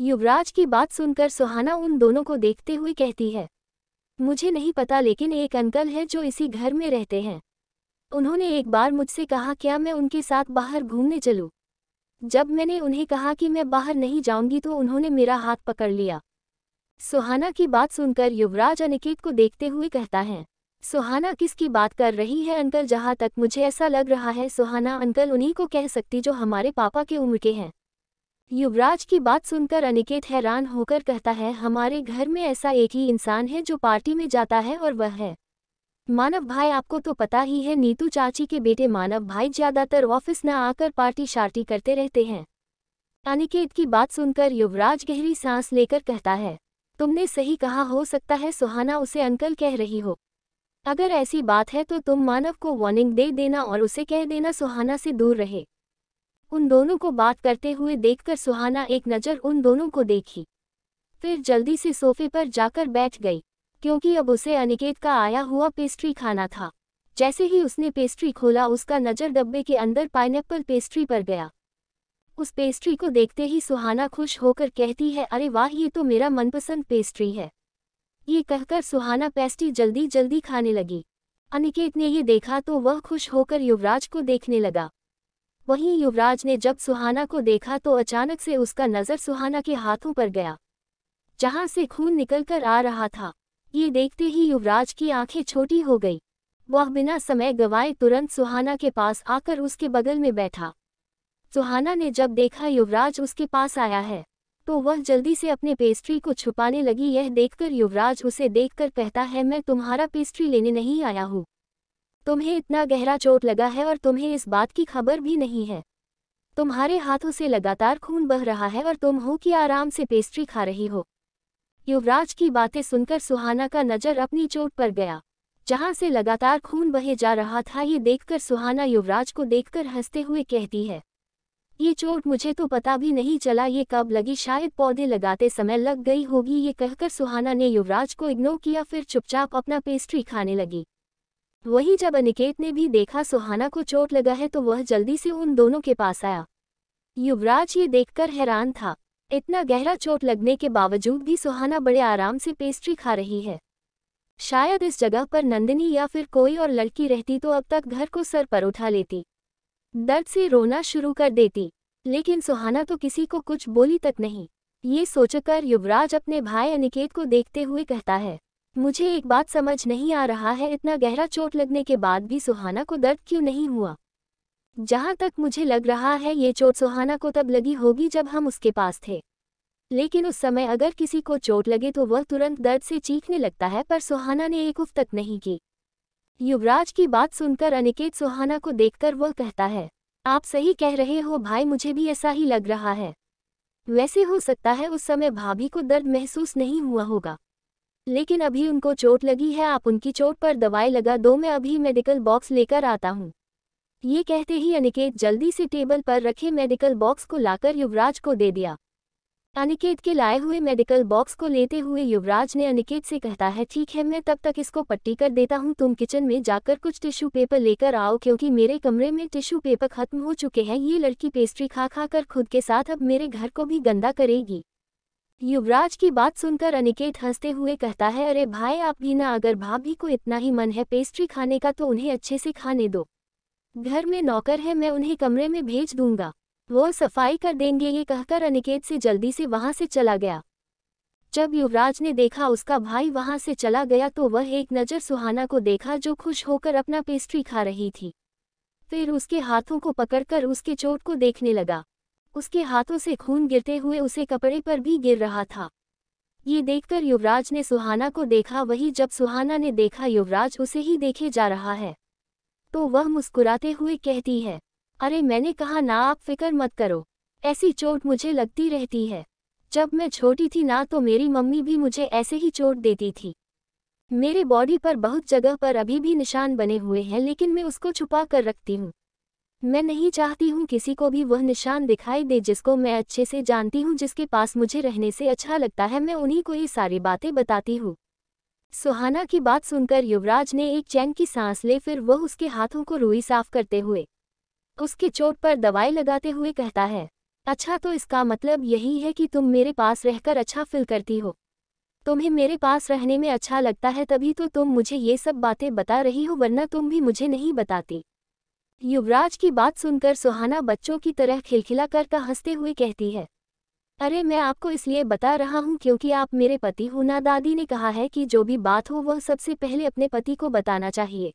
युवराज की बात सुनकर सुहाना उन दोनों को देखते हुए कहती है मुझे नहीं पता लेकिन एक अंकल है जो इसी घर में रहते हैं उन्होंने एक बार मुझसे कहा क्या मैं उनके साथ बाहर घूमने चलूँ जब मैंने उन्हें कहा कि मैं बाहर नहीं जाऊंगी तो उन्होंने मेरा हाथ पकड़ लिया सुहाना की बात सुनकर युवराज अनिकेत को देखते हुए कहता है सुहाना किसकी बात कर रही है अंकल जहाँ तक मुझे ऐसा लग रहा है सुहाना अंकल उन्हीं को कह सकती जो हमारे पापा के उम्र के हैं युवराज की बात सुनकर अनिकेत हैरान होकर कहता है हमारे घर में ऐसा एक ही इंसान है जो पार्टी में जाता है और वह है मानव भाई आपको तो पता ही है नीतू चाची के बेटे मानव भाई ज्यादातर ऑफिस न आकर पार्टी शार्टी करते रहते हैं अनिकेत की बात सुनकर युवराज गहरी सांस लेकर कहता है तुमने सही कहा हो सकता है सुहाना उसे अंकल कह रही हो अगर ऐसी बात है तो तुम मानव को वार्निंग दे देना और उसे कह देना सुहाना से दूर रहे उन दोनों को बात करते हुए देखकर सुहाना एक नज़र उन दोनों को देखी फिर जल्दी से सोफे पर जाकर बैठ गई क्योंकि अब उसे अनिकेत का आया हुआ पेस्ट्री खाना था जैसे ही उसने पेस्ट्री खोला उसका नज़र डब्बे के अंदर पाइनएप्पल पेस्ट्री पर गया उस पेस्ट्री को देखते ही सुहाना खुश होकर कहती है अरे वाह ये तो मेरा मनपसंद पेस्ट्री है ये कहकर सुहाना पेस्ट्री जल्दी जल्दी खाने लगी अनिकेत ने ये देखा तो वह खुश होकर युवराज को देखने लगा वहीं युवराज ने जब सुहाना को देखा तो अचानक से उसका नज़र सुहाना के हाथों पर गया जहां से खून निकलकर आ रहा था ये देखते ही युवराज की आंखें छोटी हो गई वह बिना समय गवाए तुरंत सुहाना के पास आकर उसके बगल में बैठा सुहाना ने जब देखा युवराज उसके पास आया है तो वह जल्दी से अपने पेस्ट्री को छुपाने लगी यह देखकर युवराज उसे देखकर कहता है मैं तुम्हारा पेस्ट्री लेने नहीं आया हूँ तुम्हें इतना गहरा चोट लगा है और तुम्हें इस बात की खबर भी नहीं है तुम्हारे हाथों से लगातार खून बह रहा है और तुम हो कि आराम से पेस्ट्री खा रही हो युवराज की बातें सुनकर सुहाना का नज़र अपनी चोट पर गया जहां से लगातार खून बहे जा रहा था ये देखकर सुहाना युवराज को देखकर हंसते हुए कहती है ये चोट मुझे तो पता भी नहीं चला ये कब लगी शायद पौधे लगाते समय लग गई होगी ये कहकर सुहाना ने युवराज को इग्नोर किया फिर चुपचाप अपना पेस्ट्री खाने लगी वही जब अनिकेत ने भी देखा सुहाना को चोट लगा है तो वह जल्दी से उन दोनों के पास आया युवराज ये देखकर हैरान था इतना गहरा चोट लगने के बावजूद भी सुहाना बड़े आराम से पेस्ट्री खा रही है शायद इस जगह पर नंदिनी या फिर कोई और लड़की रहती तो अब तक घर को सर पर उठा लेती दर्द से रोना शुरू कर देती लेकिन सुहाना तो किसी को कुछ बोली तक नहीं ये सोचकर युवराज अपने भाई अनिकेत को देखते हुए कहता है मुझे एक बात समझ नहीं आ रहा है इतना गहरा चोट लगने के बाद भी सुहाना को दर्द क्यों नहीं हुआ जहां तक मुझे लग रहा है ये चोट सुहाना को तब लगी होगी जब हम उसके पास थे लेकिन उस समय अगर किसी को चोट लगे तो वह तुरंत दर्द से चीखने लगता है पर सुहाना ने एक उफ तक नहीं की युवराज की बात सुनकर अनिकेत सुहाना को देखकर वह कहता है आप सही कह रहे हो भाई मुझे भी ऐसा ही लग रहा है वैसे हो सकता है उस समय भाभी को दर्द महसूस नहीं हुआ होगा लेकिन अभी उनको चोट लगी है आप उनकी चोट पर दवाई लगा दो मैं अभी मेडिकल बॉक्स लेकर आता हूँ ये कहते ही अनिकेत जल्दी से टेबल पर रखे मेडिकल बॉक्स को लाकर युवराज को दे दिया अनिकेत के लाए हुए मेडिकल बॉक्स को लेते हुए युवराज ने अनिकेत से कहता है ठीक है मैं तब तक इसको पट्टी कर देता हूँ तुम किचन में जाकर कुछ टिश्यू पेपर लेकर आओ क्योंकि मेरे कमरे में टिश्यू पेपर खत्म हो चुके हैं ये लड़की पेस्ट्री खा खा कर खुद के साथ अब मेरे घर को भी गंदा करेगी युवराज की बात सुनकर अनिकेत हंसते हुए कहता है अरे भाई आप भी ना अगर भाभी को इतना ही मन है पेस्ट्री खाने का तो उन्हें अच्छे से खाने दो घर में नौकर है मैं उन्हें कमरे में भेज दूंगा वो सफाई कर देंगे ये कहकर अनिकेत से जल्दी से वहां से चला गया जब युवराज ने देखा उसका भाई वहां से चला गया तो वह एक नज़र सुहाना को देखा जो खुश होकर अपना पेस्ट्री खा रही थी फिर उसके हाथों को पकड़कर उसके चोट को देखने लगा उसके हाथों से खून गिरते हुए उसे कपड़े पर भी गिर रहा था ये देखकर युवराज ने सुहाना को देखा वही जब सुहाना ने देखा युवराज उसे ही देखे जा रहा है तो वह मुस्कुराते हुए कहती है अरे मैंने कहा ना आप फिक्र मत करो ऐसी चोट मुझे लगती रहती है जब मैं छोटी थी ना तो मेरी मम्मी भी मुझे ऐसे ही चोट देती थी मेरे बॉडी पर बहुत जगह पर अभी भी निशान बने हुए हैं लेकिन मैं उसको छुपा कर रखती हूँ मैं नहीं चाहती हूँ किसी को भी वह निशान दिखाई दे जिसको मैं अच्छे से जानती हूँ जिसके पास मुझे रहने से अच्छा लगता है मैं उन्हीं को ये सारी बातें बताती हूँ सुहाना की बात सुनकर युवराज ने एक चैन की सांस ले फिर वह उसके हाथों को रुई साफ करते हुए उसके चोट पर दवाई लगाते हुए कहता है अच्छा तो इसका मतलब यही है कि तुम मेरे पास रहकर अच्छा फील करती हो तुम्हें मेरे पास रहने में अच्छा लगता है तभी तो तुम मुझे ये सब बातें बता रही हो वरना तुम भी मुझे नहीं बताती युवराज की बात सुनकर सुहाना बच्चों की तरह खिलखिला कर का हंसते हुए कहती है अरे मैं आपको इसलिए बता रहा हूँ क्योंकि आप मेरे पति हो ना दादी ने कहा है कि जो भी बात हो वह सबसे पहले अपने पति को बताना चाहिए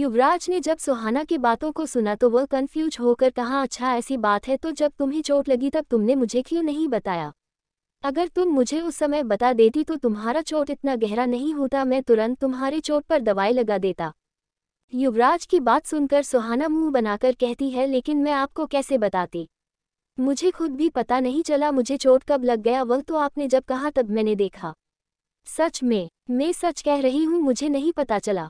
युवराज ने जब सुहाना की बातों को सुना तो वह कंफ्यूज होकर कहा अच्छा ऐसी बात है तो जब तुम्हें चोट लगी तब तुमने मुझे क्यों नहीं बताया अगर तुम मुझे उस समय बता देती तो तुम्हारा चोट इतना गहरा नहीं होता मैं तुरंत तुम्हारे चोट पर दवाई लगा देता युवराज की बात सुनकर सुहाना मुंह बनाकर कहती है लेकिन मैं आपको कैसे बताती मुझे खुद भी पता नहीं चला मुझे चोट कब लग गया वह तो आपने जब कहा तब मैंने देखा सच में मैं सच कह रही हूँ मुझे नहीं पता चला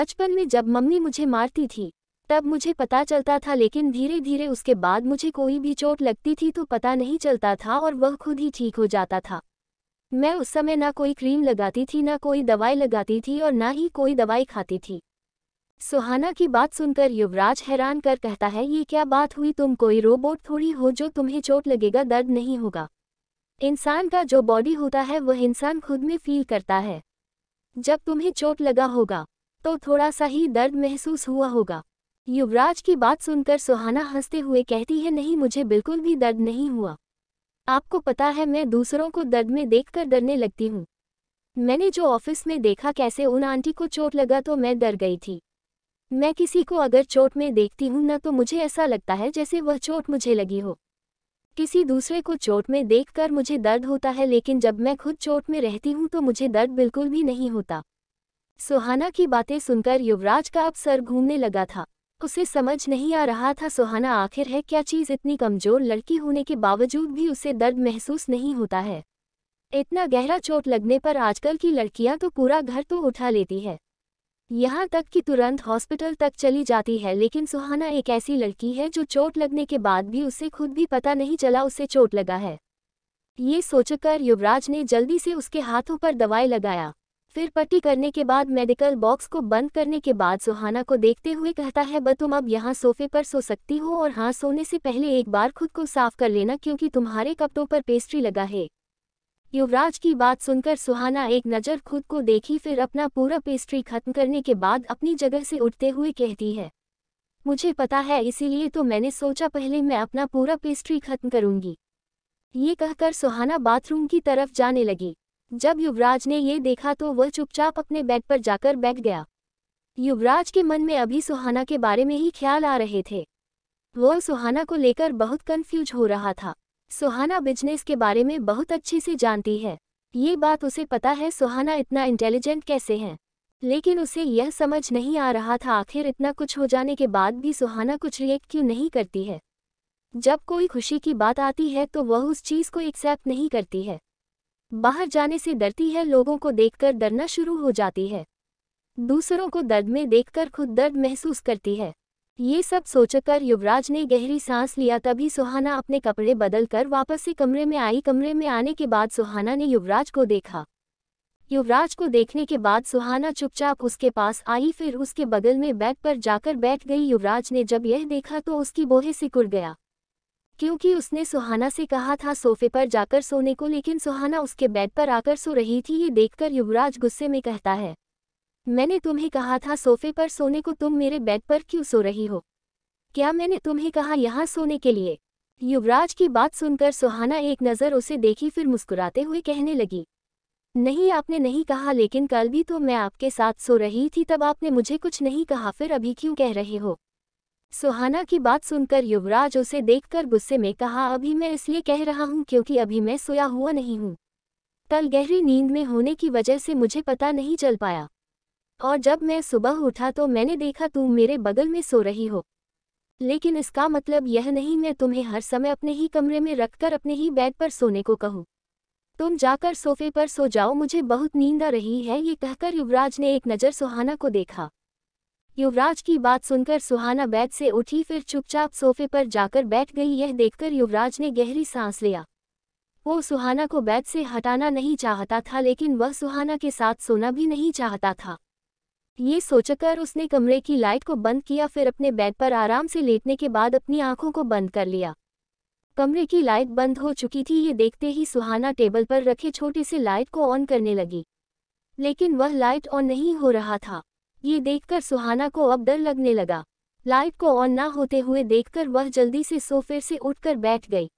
बचपन में जब मम्मी मुझे मारती थी तब मुझे पता चलता था लेकिन धीरे धीरे उसके बाद मुझे कोई भी चोट लगती थी तो पता नहीं चलता था और वह खुद ही ठीक हो जाता था मैं उस समय ना कोई क्रीम लगाती थी ना कोई दवाई लगाती थी और ना ही कोई दवाई खाती थी सुहाना की बात सुनकर युवराज हैरान कर कहता है ये क्या बात हुई तुम कोई रोबोट थोड़ी हो जो तुम्हें चोट लगेगा दर्द नहीं होगा इंसान का जो बॉडी होता है वह इंसान खुद में फील करता है जब तुम्हें चोट लगा होगा तो थोड़ा सा ही दर्द महसूस हुआ होगा युवराज की बात सुनकर सुहाना हंसते हुए कहती है नहीं मुझे बिल्कुल भी दर्द नहीं हुआ आपको पता है मैं दूसरों को दर्द में देखकर डरने लगती हूँ मैंने जो ऑफिस में देखा कैसे उन आंटी को चोट लगा तो मैं डर गई थी मैं किसी को अगर चोट में देखती हूँ ना तो मुझे ऐसा लगता है जैसे वह चोट मुझे लगी हो किसी दूसरे को चोट में देखकर मुझे दर्द होता है लेकिन जब मैं खुद चोट में रहती हूँ तो मुझे दर्द बिल्कुल भी नहीं होता सुहाना की बातें सुनकर युवराज का अब सर घूमने लगा था उसे समझ नहीं आ रहा था सुहाना आखिर है क्या चीज़ इतनी कमज़ोर लड़की होने के बावजूद भी उसे दर्द महसूस नहीं होता है इतना गहरा चोट लगने पर आजकल की लड़कियां तो पूरा घर तो उठा लेती है यहाँ तक कि तुरंत हॉस्पिटल तक चली जाती है लेकिन सुहाना एक ऐसी लड़की है जो चोट लगने के बाद भी उसे खुद भी पता नहीं चला उसे चोट लगा है ये सोचकर युवराज ने जल्दी से उसके हाथों पर दवाई लगाया फिर पट्टी करने के बाद मेडिकल बॉक्स को बंद करने के बाद सुहाना को देखते हुए कहता है ब तुम अब यहाँ सोफे पर सो सकती हो और हाँ सोने से पहले एक बार खुद को साफ कर लेना क्योंकि तुम्हारे कपड़ों पर पेस्ट्री लगा है युवराज की बात सुनकर सुहाना एक नज़र खुद को देखी फिर अपना पूरा पेस्ट्री खत्म करने के बाद अपनी जगह से उठते हुए कहती है मुझे पता है इसीलिए तो मैंने सोचा पहले मैं अपना पूरा पेस्ट्री खत्म करूंगी ये कहकर सुहाना बाथरूम की तरफ जाने लगी जब युवराज ने ये देखा तो वह चुपचाप अपने बेड पर जाकर बैठ गया युवराज के मन में अभी सुहाना के बारे में ही ख्याल आ रहे थे वह सुहाना को लेकर बहुत कन्फ्यूज हो रहा था सुहाना बिजनेस के बारे में बहुत अच्छे से जानती है ये बात उसे पता है सुहाना इतना इंटेलिजेंट कैसे हैं लेकिन उसे यह समझ नहीं आ रहा था आखिर इतना कुछ हो जाने के बाद भी सुहाना कुछ रिएक्ट क्यों नहीं करती है जब कोई खुशी की बात आती है तो वह उस चीज़ को एक्सेप्ट नहीं करती है बाहर जाने से डरती है लोगों को देखकर डरना शुरू हो जाती है दूसरों को दर्द में देखकर खुद दर्द महसूस करती है ये सब सोचकर युवराज ने गहरी सांस लिया तभी सुहाना अपने कपड़े बदलकर वापस से कमरे में आई कमरे में आने के बाद सुहाना ने युवराज को देखा युवराज को देखने के बाद सुहाना चुपचाप उसके पास आई फिर उसके बगल में बैग पर जाकर बैठ गई युवराज ने जब यह देखा तो उसकी बोहे सिकुड़ गया क्योंकि उसने सुहाना से कहा था सोफे पर जाकर सोने को लेकिन सुहाना उसके बेड पर आकर सो रही थी ये देखकर युवराज गुस्से में कहता है मैंने तुम्हें कहा था सोफे पर सोने को तुम मेरे बेड पर क्यों सो रही हो क्या मैंने तुम्हें कहा यहाँ सोने के लिए युवराज की बात सुनकर सुहाना एक नज़र उसे देखी फिर मुस्कुराते हुए कहने लगी नहीं आपने नहीं कहा लेकिन कल भी तो मैं आपके साथ सो रही थी तब आपने मुझे कुछ नहीं कहा फिर अभी क्यों कह रहे हो सुहाना की बात सुनकर युवराज उसे देखकर गुस्से में कहा अभी मैं इसलिए कह रहा हूँ क्योंकि अभी मैं सोया हुआ नहीं हूँ कल गहरी नींद में होने की वजह से मुझे पता नहीं चल पाया और जब मैं सुबह उठा तो मैंने देखा तुम मेरे बगल में सो रही हो लेकिन इसका मतलब यह नहीं मैं तुम्हें हर समय अपने ही कमरे में रखकर अपने ही बेड पर सोने को कहूँ तुम जाकर सोफे पर सो जाओ मुझे बहुत नींद आ रही है ये कहकर युवराज ने एक नज़र सुहाना को देखा युवराज की बात सुनकर सुहाना बैठ से उठी फिर चुपचाप सोफे पर जाकर बैठ गई यह देखकर युवराज ने गहरी सांस लिया वो सुहाना को बैठ से हटाना नहीं चाहता था लेकिन वह सुहाना के साथ सोना भी नहीं चाहता था ये सोचकर उसने कमरे की लाइट को बंद किया फिर अपने बेड पर आराम से लेटने के बाद अपनी आंखों को बंद कर लिया कमरे की लाइट बंद हो चुकी थी ये देखते ही सुहाना टेबल पर रखे छोटे से लाइट को ऑन करने लगी लेकिन वह लाइट ऑन नहीं हो रहा था ये देखकर सुहाना को अब डर लगने लगा लाइट को ऑन ना होते हुए देखकर वह जल्दी से सोफे से उठकर बैठ गई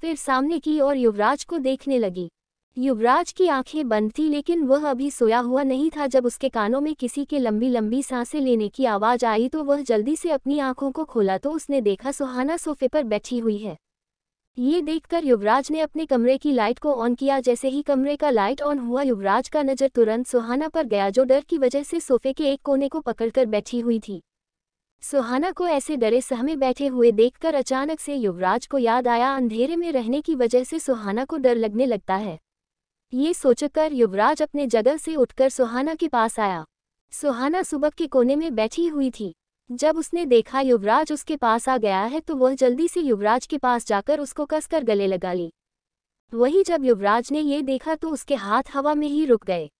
फिर सामने की ओर युवराज को देखने लगी युवराज की आंखें बंद थी लेकिन वह अभी सोया हुआ नहीं था जब उसके कानों में किसी के लंबी लंबी सांसें लेने की आवाज आई तो वह जल्दी से अपनी आंखों को खोला तो उसने देखा सुहाना सोफे पर बैठी हुई है ये देखकर युवराज ने अपने कमरे की लाइट को ऑन किया जैसे ही कमरे का लाइट ऑन हुआ युवराज का नज़र तुरंत सुहाना पर गया जो डर की वजह से सोफे के एक कोने को पकड़कर बैठी हुई थी सुहाना को ऐसे डरे सहमे बैठे हुए देखकर अचानक से युवराज को याद आया अंधेरे में रहने की वजह से सुहाना को डर लगने लगता है ये सोचकर युवराज अपने जगह से उठकर सुहाना के पास आया सुहाना सुबह के कोने में बैठी हुई थी जब उसने देखा युवराज उसके पास आ गया है तो वह जल्दी से युवराज के पास जाकर उसको कसकर गले लगा ली वही जब युवराज ने ये देखा तो उसके हाथ हवा में ही रुक गए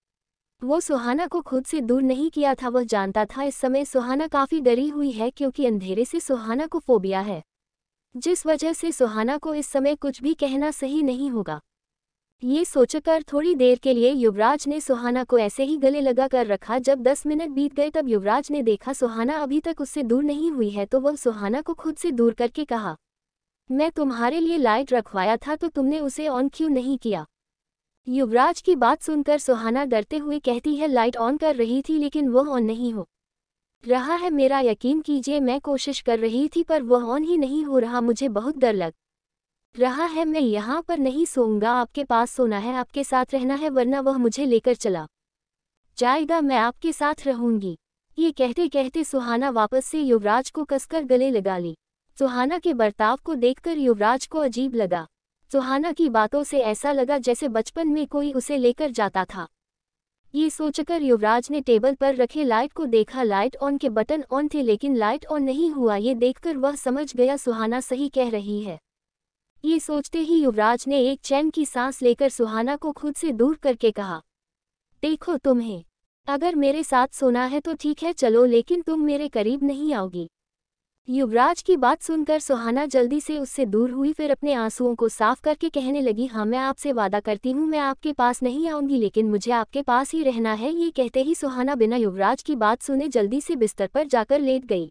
वो सुहाना को खुद से दूर नहीं किया था वह जानता था इस समय सुहाना काफ़ी डरी हुई है क्योंकि अंधेरे से सुहाना को फोबिया है जिस वजह से सुहाना को इस समय कुछ भी कहना सही नहीं होगा ये सोचकर थोड़ी देर के लिए युवराज ने सुहाना को ऐसे ही गले लगा कर रखा जब दस मिनट बीत गए तब युवराज ने देखा सुहाना अभी तक उससे दूर नहीं हुई है तो वह सुहाना को खुद से दूर करके कहा मैं तुम्हारे लिए लाइट रखवाया था तो तुमने उसे ऑन क्यों नहीं किया युवराज की बात सुनकर सुहाना डरते हुए कहती है लाइट ऑन कर रही थी लेकिन वह ऑन नहीं हो रहा है मेरा यकीन कीजिए मैं कोशिश कर रही थी पर वह ऑन ही नहीं हो रहा मुझे बहुत डर लग रहा है मैं यहाँ पर नहीं सोऊंगा आपके पास सोना है आपके साथ रहना है वरना वह मुझे लेकर चला जाएगा मैं आपके साथ रहूंगी ये कहते कहते सुहाना वापस से युवराज को कसकर गले लगा ली सुहाना के बर्ताव को देखकर युवराज को अजीब लगा सुहाना की बातों से ऐसा लगा जैसे बचपन में कोई उसे लेकर जाता था ये सोचकर युवराज ने टेबल पर रखे लाइट को देखा लाइट ऑन के बटन ऑन थे लेकिन लाइट ऑन नहीं हुआ ये देखकर वह समझ गया सुहाना सही कह रही है ये सोचते ही युवराज ने एक चैन की सांस लेकर सुहाना को खुद से दूर करके कहा देखो तुम्हें अगर मेरे साथ सोना है तो ठीक है चलो लेकिन तुम मेरे करीब नहीं आओगी युवराज की बात सुनकर सुहाना जल्दी से उससे दूर हुई फिर अपने आंसुओं को साफ करके कहने लगी हाँ मैं आपसे वादा करती हूँ मैं आपके पास नहीं आऊंगी लेकिन मुझे आपके पास ही रहना है ये कहते ही सुहाना बिना युवराज की बात सुने जल्दी से बिस्तर पर जाकर लेट गई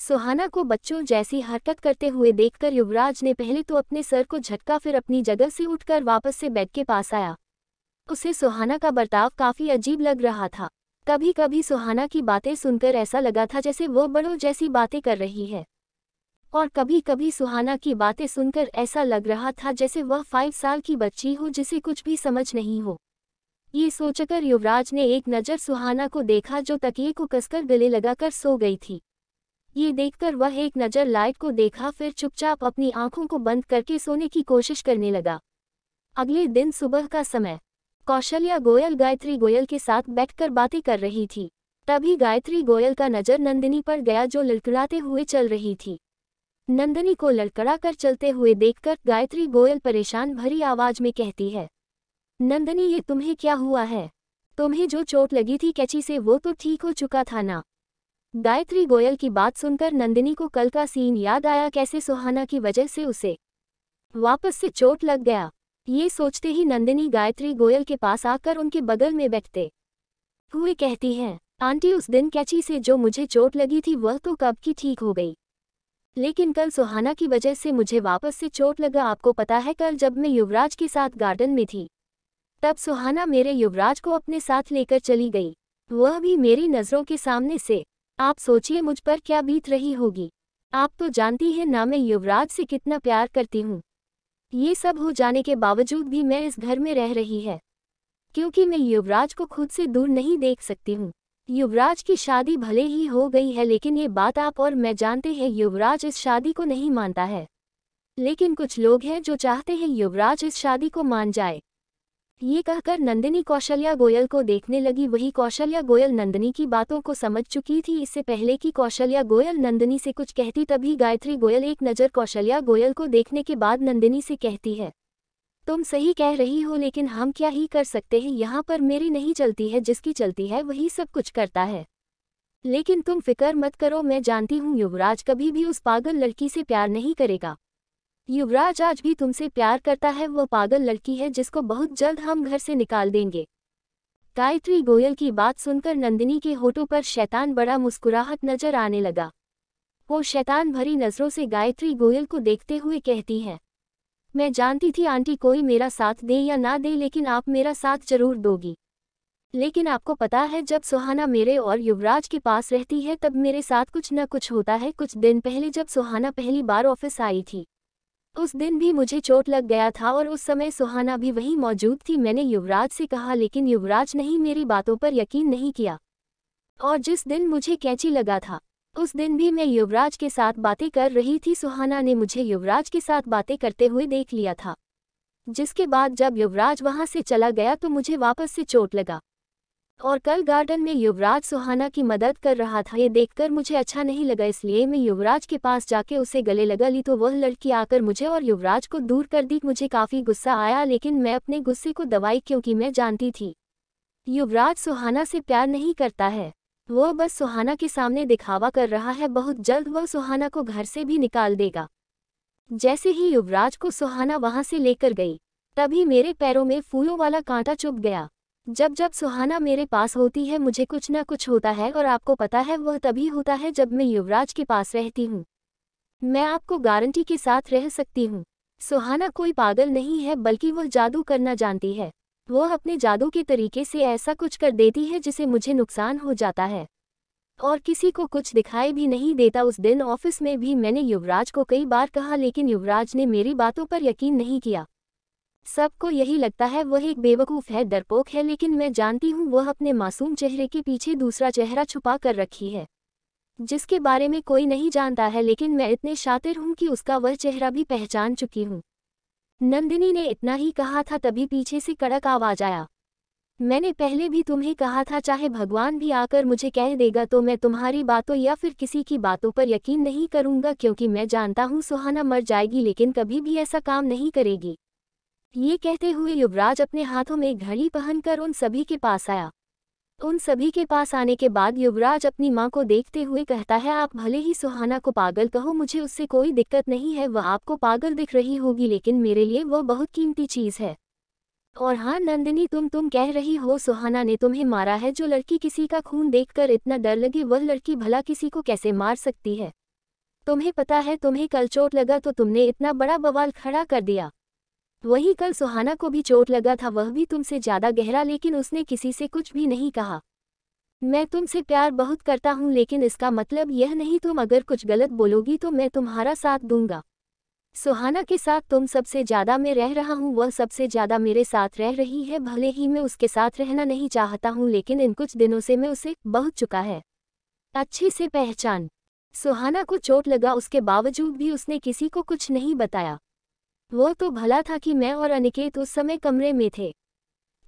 सुहाना को बच्चों जैसी हरकत करते हुए देखकर युवराज ने पहले तो अपने सर को झटका फिर अपनी जगह से उठकर वापस से बेड के पास आया उसे सुहाना का बर्ताव काफी अजीब लग रहा था कभी कभी सुहाना की बातें सुनकर ऐसा लगा था जैसे वो बड़ों जैसी बातें कर रही है और कभी कभी सुहाना की बातें सुनकर ऐसा लग रहा था जैसे वह फाइव साल की बच्ची हो जिसे कुछ भी समझ नहीं हो ये सोचकर युवराज ने एक नज़र सुहाना को देखा जो तकिए को कसकर गले लगाकर सो गई थी ये देखकर वह एक नज़र लाइट को देखा फिर चुपचाप अपनी आंखों को बंद करके सोने की कोशिश करने लगा अगले दिन सुबह का समय कौशल्या गोयल गायत्री गोयल के साथ बैठकर बातें कर रही थी तभी गायत्री गोयल का नज़र नंदिनी पर गया जो लड़कड़ाते हुए चल रही थी नंदिनी को लड़कड़ा कर चलते हुए देखकर गायत्री गोयल परेशान भरी आवाज में कहती है नंदिनी ये तुम्हें क्या हुआ है तुम्हें जो चोट लगी थी कैची से वो तो ठीक हो चुका था ना गायत्री गोयल की बात सुनकर नंदिनी को कल का सीन याद आया कैसे सुहाना की वजह से उसे वापस से चोट लग गया ये सोचते ही नंदिनी गायत्री गोयल के पास आकर उनके बगल में बैठते हुए कहती हैं आंटी उस दिन कैची से जो मुझे चोट लगी थी वह तो कब की ठीक हो गई लेकिन कल सुहाना की वजह से मुझे वापस से चोट लगा आपको पता है कल जब मैं युवराज के साथ गार्डन में थी तब सुहाना मेरे युवराज को अपने साथ लेकर चली गई वह भी मेरी नज़रों के सामने से आप सोचिए मुझ पर क्या बीत रही होगी आप तो जानती हैं ना मैं युवराज से कितना प्यार करती हूँ ये सब हो जाने के बावजूद भी मैं इस घर में रह रही है क्योंकि मैं युवराज को खुद से दूर नहीं देख सकती हूँ युवराज की शादी भले ही हो गई है लेकिन ये बात आप और मैं जानते हैं युवराज इस शादी को नहीं मानता है लेकिन कुछ लोग हैं जो चाहते हैं युवराज इस शादी को मान जाए ये कहकर नंदिनी कौशल्या गोयल को देखने लगी वही कौशल्या गोयल नंदिनी की बातों को समझ चुकी थी इससे पहले कि कौशल्या गोयल नंदिनी से कुछ कहती तभी गायत्री गोयल एक नज़र कौशल्या गोयल को देखने के बाद नंदिनी से कहती है तुम सही कह रही हो लेकिन हम क्या ही कर सकते हैं यहाँ पर मेरी नहीं चलती है जिसकी चलती है वही सब कुछ करता है लेकिन तुम फिक्र मत करो मैं जानती हूँ युवराज कभी भी उस पागल लड़की से प्यार नहीं करेगा युवराज आज भी तुमसे प्यार करता है वो पागल लड़की है जिसको बहुत जल्द हम घर से निकाल देंगे गायत्री गोयल की बात सुनकर नंदिनी के होठों पर शैतान बड़ा मुस्कुराहट नजर आने लगा वो शैतान भरी नज़रों से गायत्री गोयल को देखते हुए कहती हैं मैं जानती थी आंटी कोई मेरा साथ दे या ना दे लेकिन आप मेरा साथ जरूर दोगी लेकिन आपको पता है जब सुहाना मेरे और युवराज के पास रहती है तब मेरे साथ कुछ न कुछ होता है कुछ दिन पहले जब सुहाना पहली बार ऑफिस आई थी उस दिन भी मुझे चोट लग गया था और उस समय सुहाना भी वहीं मौजूद थी मैंने युवराज से कहा लेकिन युवराज नहीं मेरी बातों पर यकीन नहीं किया और जिस दिन मुझे कैंची लगा था उस दिन भी मैं युवराज के साथ बातें कर रही थी सुहाना ने मुझे युवराज के साथ बातें करते हुए देख लिया था जिसके बाद जब युवराज वहां से चला गया तो मुझे वापस से चोट लगा और कल गार्डन में युवराज सुहाना की मदद कर रहा था ये देखकर मुझे अच्छा नहीं लगा इसलिए मैं युवराज के पास जाके उसे गले लगा ली तो वह लड़की आकर मुझे और युवराज को दूर कर दी मुझे काफ़ी गुस्सा आया लेकिन मैं अपने गुस्से को दबाई क्योंकि मैं जानती थी युवराज सुहाना से प्यार नहीं करता है वह बस सुहाना के सामने दिखावा कर रहा है बहुत जल्द वह सुहाना को घर से भी निकाल देगा जैसे ही युवराज को सुहाना वहां से लेकर गई तभी मेरे पैरों में फूलों वाला कांटा चुभ गया जब जब सुहाना मेरे पास होती है मुझे कुछ न कुछ होता है और आपको पता है वह तभी होता है जब मैं युवराज के पास रहती हूँ मैं आपको गारंटी के साथ रह सकती हूँ सुहाना कोई पागल नहीं है बल्कि वह जादू करना जानती है वह अपने जादू के तरीके से ऐसा कुछ कर देती है जिसे मुझे नुकसान हो जाता है और किसी को कुछ दिखाई भी नहीं देता उस दिन ऑफिस में भी मैंने युवराज को कई बार कहा लेकिन युवराज ने मेरी बातों पर यकीन नहीं किया सबको यही लगता है वह एक बेवकूफ है डरपोक है लेकिन मैं जानती हूँ वह अपने मासूम चेहरे के पीछे दूसरा चेहरा छुपा कर रखी है जिसके बारे में कोई नहीं जानता है लेकिन मैं इतने शातिर हूँ कि उसका वह चेहरा भी पहचान चुकी हूँ नंदिनी ने इतना ही कहा था तभी पीछे से कड़क आवाज आया मैंने पहले भी तुम्हें कहा था चाहे भगवान भी आकर मुझे कह देगा तो मैं तुम्हारी बातों या फिर किसी की बातों पर यकीन नहीं करूंगा क्योंकि मैं जानता हूँ सुहाना मर जाएगी लेकिन कभी भी ऐसा काम नहीं करेगी ये कहते हुए युवराज अपने हाथों में घड़ी पहनकर उन सभी के पास आया उन सभी के पास आने के बाद युवराज अपनी माँ को देखते हुए कहता है आप भले ही सुहाना को पागल कहो मुझे उससे कोई दिक्कत नहीं है वह आपको पागल दिख रही होगी लेकिन मेरे लिए वह बहुत कीमती चीज़ है और हाँ नंदिनी तुम तुम कह रही हो सुहाना ने तुम्हें मारा है जो लड़की किसी का खून देखकर इतना डर लगे वह लड़की भला किसी को कैसे मार सकती है तुम्हें पता है तुम्हें कल चोट लगा तो तुमने इतना बड़ा बवाल खड़ा कर दिया वही कल सुहाना को भी चोट लगा था वह भी तुमसे ज़्यादा गहरा लेकिन उसने किसी से कुछ भी नहीं कहा मैं तुमसे प्यार बहुत करता हूँ लेकिन इसका मतलब यह नहीं तुम अगर कुछ गलत बोलोगी तो मैं तुम्हारा साथ दूंगा सुहाना के साथ तुम सबसे ज़्यादा मैं रह रहा हूँ वह सबसे ज़्यादा मेरे साथ रह रही है भले ही मैं उसके साथ रहना नहीं चाहता हूँ लेकिन इन कुछ दिनों से मैं उसे बहुत चुका है अच्छे से पहचान सुहाना को चोट लगा उसके बावजूद भी उसने किसी को कुछ नहीं बताया वो तो भला था कि मैं और अनिकेत उस समय कमरे में थे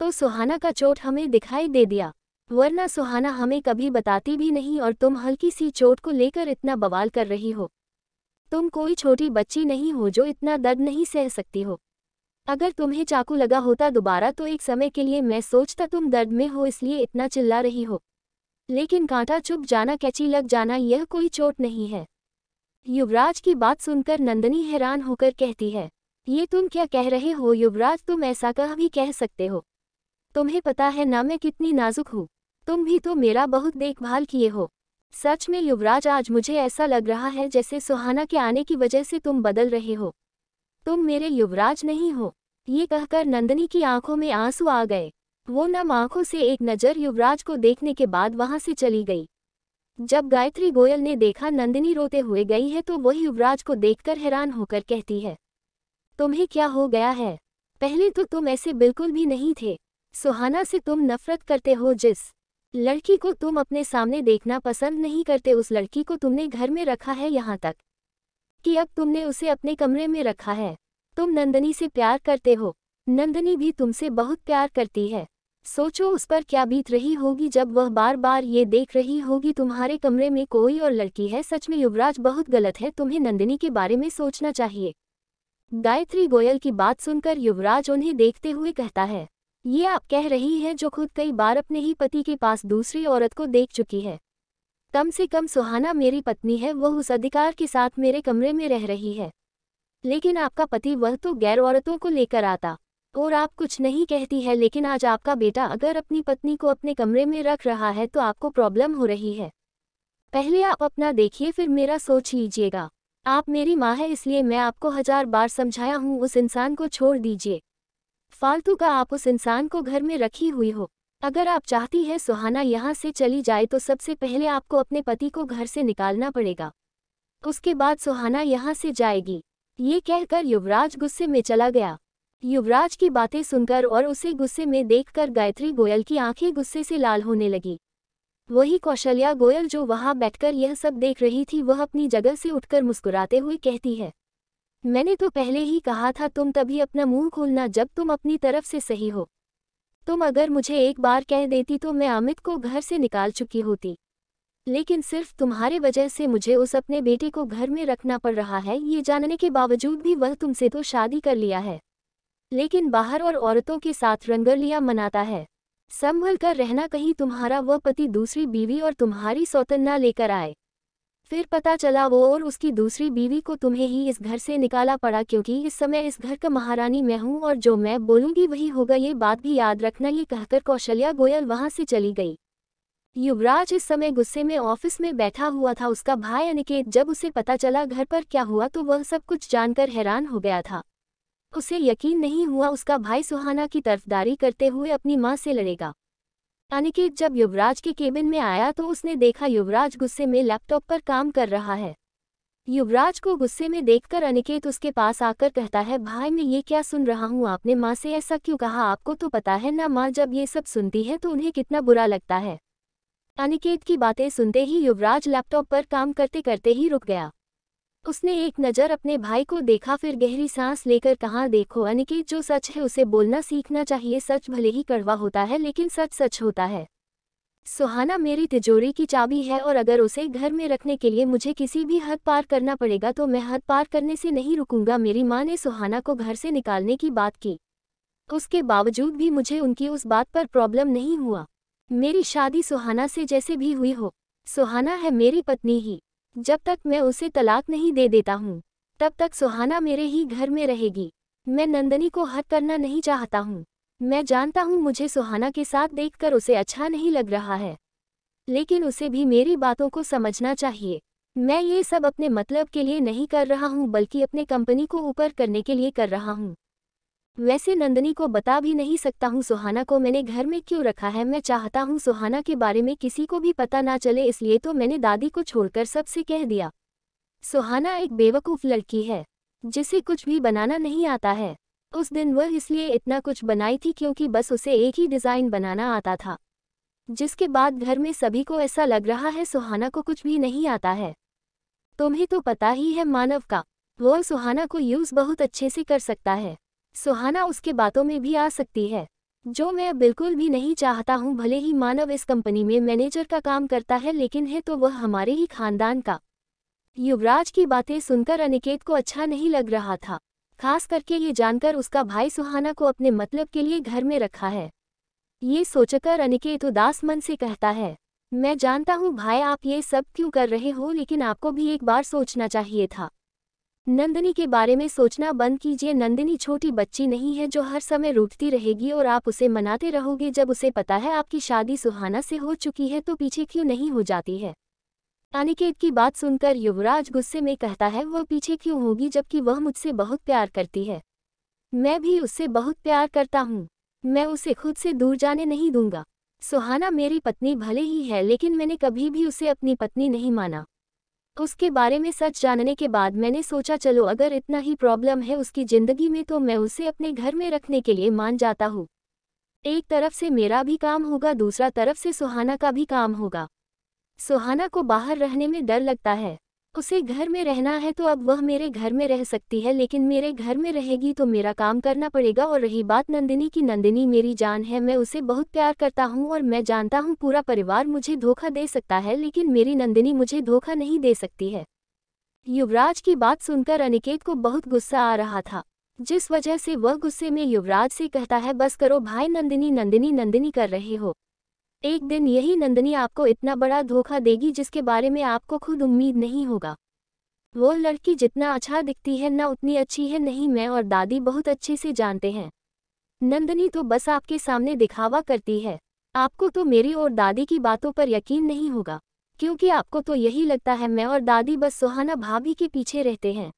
तो सुहाना का चोट हमें दिखाई दे दिया वरना सुहाना हमें कभी बताती भी नहीं और तुम हल्की सी चोट को लेकर इतना बवाल कर रही हो तुम कोई छोटी बच्ची नहीं हो जो इतना दर्द नहीं सह सकती हो अगर तुम्हें चाकू लगा होता दोबारा तो एक समय के लिए मैं सोचता तुम दर्द में हो इसलिए इतना चिल्ला रही हो लेकिन कांटा चुप जाना कैची लग जाना यह कोई चोट नहीं है युवराज की बात सुनकर नंदनी हैरान होकर कहती है ये तुम क्या कह रहे हो युवराज तुम ऐसा कह भी कह सकते हो तुम्हें पता है ना मैं कितनी नाजुक हूँ तुम भी तो मेरा बहुत देखभाल किए हो सच में युवराज आज मुझे ऐसा लग रहा है जैसे सुहाना के आने की वजह से तुम बदल रहे हो तुम मेरे युवराज नहीं हो ये कहकर नंदनी की आंखों में आंसू आ गए वो नम आंखों से एक नज़र युवराज को देखने के बाद वहां से चली गई जब गायत्री गोयल ने देखा नंदिनी रोते हुए गई है तो वही युवराज को देखकर हैरान होकर कहती है तुम्हें क्या हो गया है पहले तो तुम ऐसे बिल्कुल भी नहीं थे सुहाना से तुम नफरत करते हो जिस लड़की को तुम अपने सामने देखना पसंद नहीं करते उस लड़की को तुमने घर में रखा है यहाँ तक कि अब तुमने उसे अपने कमरे में रखा है तुम नंदनी से प्यार करते हो नंदनी भी तुमसे बहुत प्यार करती है सोचो उस पर क्या बीत रही होगी जब वह बार बार ये देख रही होगी तुम्हारे कमरे में कोई और लड़की है सच में युवराज बहुत गलत है तुम्हें नंदिनी के बारे में सोचना चाहिए गायत्री गोयल की बात सुनकर युवराज उन्हें देखते हुए कहता है ये आप कह रही हैं जो खुद कई बार अपने ही पति के पास दूसरी औरत को देख चुकी है कम से कम सुहाना मेरी पत्नी है वह उस अधिकार के साथ मेरे कमरे में रह रही है लेकिन आपका पति वह तो गैर औरतों को लेकर आता और आप कुछ नहीं कहती है लेकिन आज आपका बेटा अगर अपनी पत्नी को अपने कमरे में रख रहा है तो आपको प्रॉब्लम हो रही है पहले आप अपना देखिए फिर मेरा सोच लीजिएगा आप मेरी माँ है इसलिए मैं आपको हजार बार समझाया हूँ उस इंसान को छोड़ दीजिए फालतू का आप उस इंसान को घर में रखी हुई हो अगर आप चाहती हैं सुहाना यहाँ से चली जाए तो सबसे पहले आपको अपने पति को घर से निकालना पड़ेगा उसके बाद सुहाना यहाँ से जाएगी ये कहकर युवराज गुस्से में चला गया युवराज की बातें सुनकर और उसे गुस्से में देखकर गायत्री गोयल की आंखें गुस्से से लाल होने लगी वही कौशल्या गोयल जो वहां बैठकर यह सब देख रही थी वह अपनी जगह से उठकर मुस्कुराते हुए कहती है मैंने तो पहले ही कहा था तुम तभी अपना मुंह खोलना जब तुम अपनी तरफ से सही हो तुम अगर मुझे एक बार कह देती तो मैं अमित को घर से निकाल चुकी होती लेकिन सिर्फ तुम्हारे वजह से मुझे उस अपने बेटे को घर में रखना पड़ रहा है ये जानने के बावजूद भी वह तुमसे तो शादी कर लिया है लेकिन बाहर और औरतों के साथ रंगलिया मनाता है संभल कर रहना कहीं तुम्हारा वह पति दूसरी बीवी और तुम्हारी सौतन ना लेकर आए फिर पता चला वो और उसकी दूसरी बीवी को तुम्हें ही इस घर से निकाला पड़ा क्योंकि इस समय इस घर का महारानी मैं हूँ और जो मैं बोलूँगी वही होगा ये बात भी याद रखना ये कहकर कौशल्या गोयल वहाँ से चली गई युवराज इस समय गुस्से में ऑफिस में बैठा हुआ था उसका भाई अनिकेत जब उसे पता चला घर पर क्या हुआ तो वह सब कुछ जानकर हैरान हो गया था उसे यकीन नहीं हुआ उसका भाई सुहाना की तरफदारी करते हुए अपनी माँ से लड़ेगा अनिकेत जब युवराज के केबिन में आया तो उसने देखा युवराज गुस्से में लैपटॉप पर काम कर रहा है युवराज को गुस्से में देखकर अनिकेत उसके पास आकर कहता है भाई मैं ये क्या सुन रहा हूँ आपने माँ से ऐसा क्यों कहा आपको तो पता है ना माँ जब ये सब सुनती है तो उन्हें कितना बुरा लगता है अनिकेत की बातें सुनते ही युवराज लैपटॉप पर काम करते करते ही रुक गया उसने एक नज़र अपने भाई को देखा फिर गहरी सांस लेकर कहा देखो अनिकेत जो सच है उसे बोलना सीखना चाहिए सच भले ही कड़वा होता है लेकिन सच सच होता है सुहाना मेरी तिजोरी की चाबी है और अगर उसे घर में रखने के लिए मुझे किसी भी हद पार करना पड़ेगा तो मैं हद पार करने से नहीं रुकूंगा मेरी माँ ने सुहाना को घर से निकालने की बात की उसके बावजूद भी मुझे उनकी उस बात पर प्रॉब्लम नहीं हुआ मेरी शादी सुहाना से जैसे भी हुई हो सुहाना है मेरी पत्नी ही जब तक मैं उसे तलाक नहीं दे देता हूँ तब तक सुहाना मेरे ही घर में रहेगी मैं नंदनी को हद करना नहीं चाहता हूँ मैं जानता हूँ मुझे सुहाना के साथ देखकर उसे अच्छा नहीं लग रहा है लेकिन उसे भी मेरी बातों को समझना चाहिए मैं ये सब अपने मतलब के लिए नहीं कर रहा हूँ बल्कि अपने कंपनी को ऊपर करने के लिए कर रहा हूँ वैसे नंदनी को बता भी नहीं सकता हूँ सुहाना को मैंने घर में क्यों रखा है मैं चाहता हूँ सुहाना के बारे में किसी को भी पता ना चले इसलिए तो मैंने दादी को छोड़कर सबसे कह दिया सुहाना एक बेवकूफ़ लड़की है जिसे कुछ भी बनाना नहीं आता है उस दिन वह इसलिए इतना कुछ बनाई थी क्योंकि बस उसे एक ही डिज़ाइन बनाना आता था जिसके बाद घर में सभी को ऐसा लग रहा है सुहाना को कुछ भी नहीं आता है तुम्हें तो पता ही है मानव का वह सुहाना को यूज़ बहुत अच्छे से कर सकता है सुहाना उसके बातों में भी आ सकती है जो मैं बिल्कुल भी नहीं चाहता हूँ भले ही मानव इस कंपनी में मैनेजर का काम करता है लेकिन है तो वह हमारे ही खानदान का युवराज की बातें सुनकर अनिकेत को अच्छा नहीं लग रहा था खास करके ये जानकर उसका भाई सुहाना को अपने मतलब के लिए घर में रखा है ये सोचकर अनिकेत उदास मन से कहता है मैं जानता हूँ भाई आप ये सब क्यों कर रहे हो लेकिन आपको भी एक बार सोचना चाहिए था नंदिनी के बारे में सोचना बंद कीजिए नंदिनी छोटी बच्ची नहीं है जो हर समय रूठती रहेगी और आप उसे मनाते रहोगे जब उसे पता है आपकी शादी सुहाना से हो चुकी है तो पीछे क्यों नहीं हो जाती है अनिकेत की बात सुनकर युवराज गुस्से में कहता है वह पीछे क्यों होगी जबकि वह मुझसे बहुत प्यार करती है मैं भी उससे बहुत प्यार करता हूँ मैं उसे खुद से दूर जाने नहीं दूंगा सुहाना मेरी पत्नी भले ही है लेकिन मैंने कभी भी उसे अपनी पत्नी नहीं माना उसके बारे में सच जानने के बाद मैंने सोचा चलो अगर इतना ही प्रॉब्लम है उसकी ज़िंदगी में तो मैं उसे अपने घर में रखने के लिए मान जाता हूँ एक तरफ से मेरा भी काम होगा दूसरा तरफ से सुहाना का भी काम होगा सुहाना को बाहर रहने में डर लगता है उसे घर में रहना है तो अब वह मेरे घर में रह सकती है लेकिन मेरे घर में रहेगी तो मेरा काम करना पड़ेगा और रही बात नंदिनी की नंदिनी मेरी जान है मैं उसे बहुत प्यार करता हूँ और मैं जानता हूँ पूरा परिवार मुझे धोखा दे सकता है लेकिन मेरी नंदिनी मुझे धोखा नहीं दे सकती है युवराज की बात सुनकर अनिकेत को बहुत गुस्सा आ रहा था जिस वजह से वह गुस्से में युवराज से कहता है बस करो भाई नंदिनी नंदिनी नंदिनी कर रहे हो एक दिन यही नंदनी आपको इतना बड़ा धोखा देगी जिसके बारे में आपको खुद उम्मीद नहीं होगा वो लड़की जितना अच्छा दिखती है ना उतनी अच्छी है नहीं मैं और दादी बहुत अच्छे से जानते हैं नंदनी तो बस आपके सामने दिखावा करती है आपको तो मेरी और दादी की बातों पर यकीन नहीं होगा क्योंकि आपको तो यही लगता है मैं और दादी बस सुहाना भाभी के पीछे रहते हैं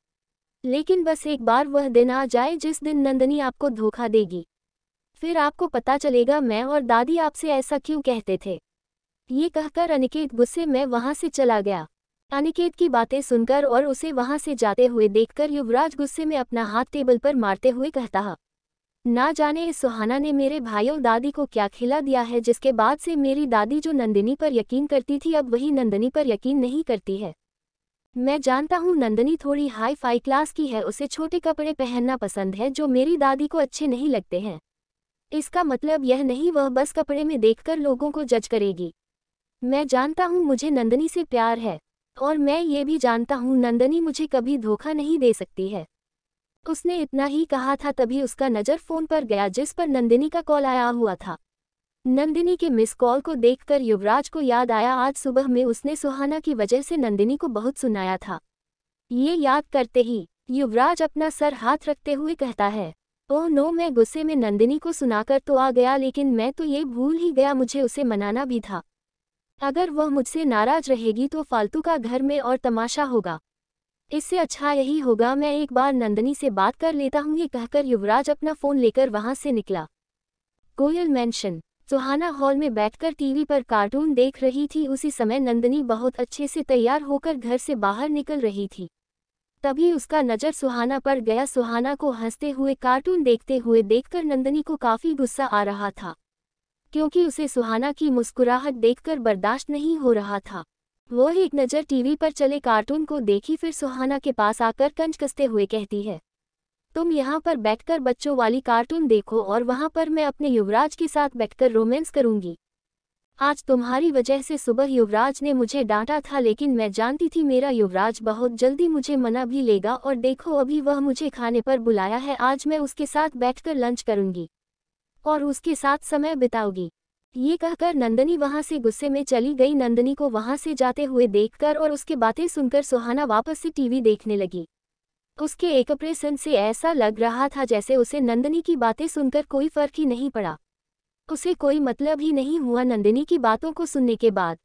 लेकिन बस एक बार वह दिन आ जाए जिस दिन नंदनी आपको धोखा देगी फिर आपको पता चलेगा मैं और दादी आपसे ऐसा क्यों कहते थे ये कहकर अनिकेत गुस्से में वहां से चला गया अनिकेत की बातें सुनकर और उसे वहां से जाते हुए देखकर युवराज गुस्से में अपना हाथ टेबल पर मारते हुए कहता है ना जाने इस सुहाना ने मेरे भाई और दादी को क्या खिला दिया है जिसके बाद से मेरी दादी जो नंदिनी पर यकीन करती थी अब वही नंदिनी पर यकीन नहीं करती है मैं जानता हूँ नंदिनी थोड़ी हाई फाई क्लास की है उसे छोटे कपड़े पहनना पसंद है जो मेरी दादी को अच्छे नहीं लगते हैं इसका मतलब यह नहीं वह बस कपड़े में देखकर लोगों को जज करेगी मैं जानता हूँ मुझे नंदनी से प्यार है और मैं ये भी जानता हूँ नंदनी मुझे कभी धोखा नहीं दे सकती है उसने इतना ही कहा था तभी उसका नज़र फोन पर गया जिस पर नंदिनी का कॉल आया हुआ था नंदिनी के मिस कॉल को देखकर युवराज को याद आया आज सुबह में उसने सुहाना की वजह से नंदिनी को बहुत सुनाया था ये याद करते ही युवराज अपना सर हाथ रखते हुए कहता है ओह तो नो मैं गुस्से में नंदिनी को सुनाकर तो आ गया लेकिन मैं तो ये भूल ही गया मुझे उसे मनाना भी था अगर वह मुझसे नाराज रहेगी तो फालतू का घर में और तमाशा होगा इससे अच्छा यही होगा मैं एक बार नंदनी से बात कर लेता हूँ ये कहकर युवराज अपना फ़ोन लेकर वहाँ से निकला गोयल मैंशन सुहाना हॉल में बैठकर टीवी पर कार्टून देख रही थी उसी समय नंदनी बहुत अच्छे से तैयार होकर घर से बाहर निकल रही थी तभी उसका नजर सुहाना पर गया सुहाना को हंसते हुए कार्टून देखते हुए देखकर नंदनी को काफी गुस्सा आ रहा था क्योंकि उसे सुहाना की मुस्कुराहट देखकर बर्दाश्त नहीं हो रहा था वो एक नज़र टीवी पर चले कार्टून को देखी फिर सुहाना के पास आकर कंच कसते हुए कहती है तुम यहाँ पर बैठकर बच्चों वाली कार्टून देखो और वहाँ पर मैं अपने युवराज के साथ बैठकर रोमांस करूंगी आज तुम्हारी वजह से सुबह युवराज ने मुझे डांटा था लेकिन मैं जानती थी मेरा युवराज बहुत जल्दी मुझे मना भी लेगा और देखो अभी वह मुझे खाने पर बुलाया है आज मैं उसके साथ बैठकर लंच करूंगी और उसके साथ समय बिताऊंगी ये कहकर नंदनी वहां से गुस्से में चली गई नंदनी को वहां से जाते हुए देखकर और उसकी बातें सुनकर सुहाना वापस से टीवी देखने लगी उसके एक ऑपरेशन से ऐसा लग रहा था जैसे उसे नंदनी की बातें सुनकर कोई फर्क ही नहीं पड़ा उसे कोई मतलब ही नहीं हुआ नंदिनी की बातों को सुनने के बाद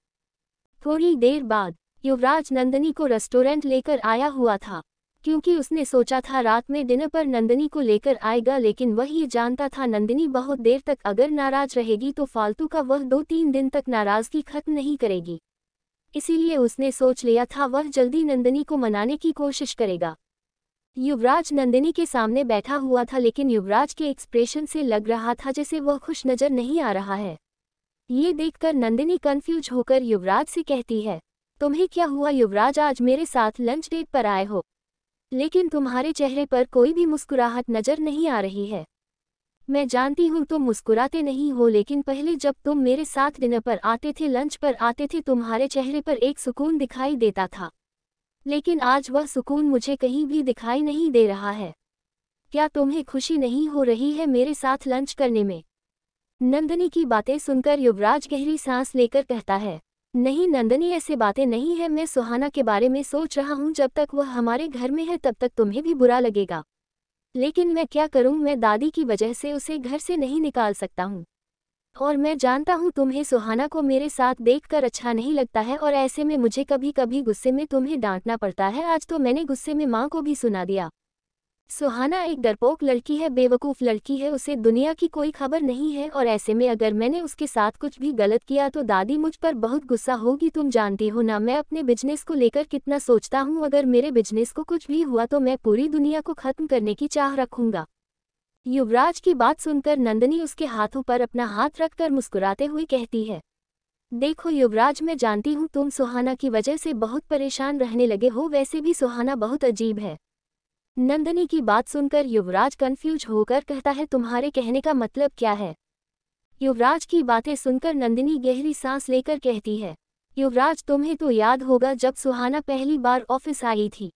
थोड़ी देर बाद युवराज नंदिनी को रेस्टोरेंट लेकर आया हुआ था क्योंकि उसने सोचा था रात में डिनर पर नंदिनी को लेकर आएगा लेकिन वह ये जानता था नंदिनी बहुत देर तक अगर नाराज रहेगी तो फालतू का वह दो तीन दिन तक नाराजगी खत्म नहीं करेगी इसीलिए उसने सोच लिया था वह जल्दी नंदिनी को मनाने की कोशिश करेगा युवराज नंदिनी के सामने बैठा हुआ था लेकिन युवराज के एक्सप्रेशन से लग रहा था जैसे वह खुश नजर नहीं आ रहा है ये देखकर नंदिनी कंफ्यूज होकर युवराज से कहती है तुम्हें क्या हुआ युवराज आज मेरे साथ लंच डेट पर आए हो लेकिन तुम्हारे चेहरे पर कोई भी मुस्कुराहट नजर नहीं आ रही है मैं जानती हूँ तुम मुस्कुराते नहीं हो लेकिन पहले जब तुम मेरे साथ डिनर पर आते थे लंच पर आते थे तुम्हारे चेहरे पर एक सुकून दिखाई देता था लेकिन आज वह सुकून मुझे कहीं भी दिखाई नहीं दे रहा है क्या तुम्हें खुशी नहीं हो रही है मेरे साथ लंच करने में नंदनी की बातें सुनकर युवराज गहरी सांस लेकर कहता है नहीं नंदनी ऐसे बातें नहीं है मैं सुहाना के बारे में सोच रहा हूँ जब तक वह हमारे घर में है तब तक तुम्हें भी बुरा लगेगा लेकिन मैं क्या करूँ मैं दादी की वजह से उसे घर से नहीं निकाल सकता हूँ और मैं जानता हूँ तुम्हें सुहाना को मेरे साथ देखकर अच्छा नहीं लगता है और ऐसे में मुझे कभी कभी गुस्से में तुम्हें डांटना पड़ता है आज तो मैंने गुस्से में माँ को भी सुना दिया सुहाना एक डरपोक लड़की है बेवकूफ़ लड़की है उसे दुनिया की कोई खबर नहीं है और ऐसे में अगर मैंने उसके साथ कुछ भी गलत किया तो दादी मुझ पर बहुत गुस्सा होगी तुम जानती हो ना मैं अपने बिजनेस को लेकर कितना सोचता हूँ अगर मेरे बिजनेस को कुछ भी हुआ तो मैं पूरी दुनिया को ख़त्म करने की चाह रखूँगा युवराज की बात सुनकर नंदनी उसके हाथों पर अपना हाथ रखकर मुस्कुराते हुए कहती है देखो युवराज मैं जानती हूँ तुम सुहाना की वजह से बहुत परेशान रहने लगे हो वैसे भी सुहाना बहुत अजीब है नंदनी की बात सुनकर युवराज कन्फ़्यूज होकर कहता है तुम्हारे कहने का मतलब क्या है युवराज की बातें सुनकर नंदिनी गहरी सांस लेकर कहती है युवराज तुम्हें तो याद होगा जब सुहाना पहली बार ऑफिस आई थी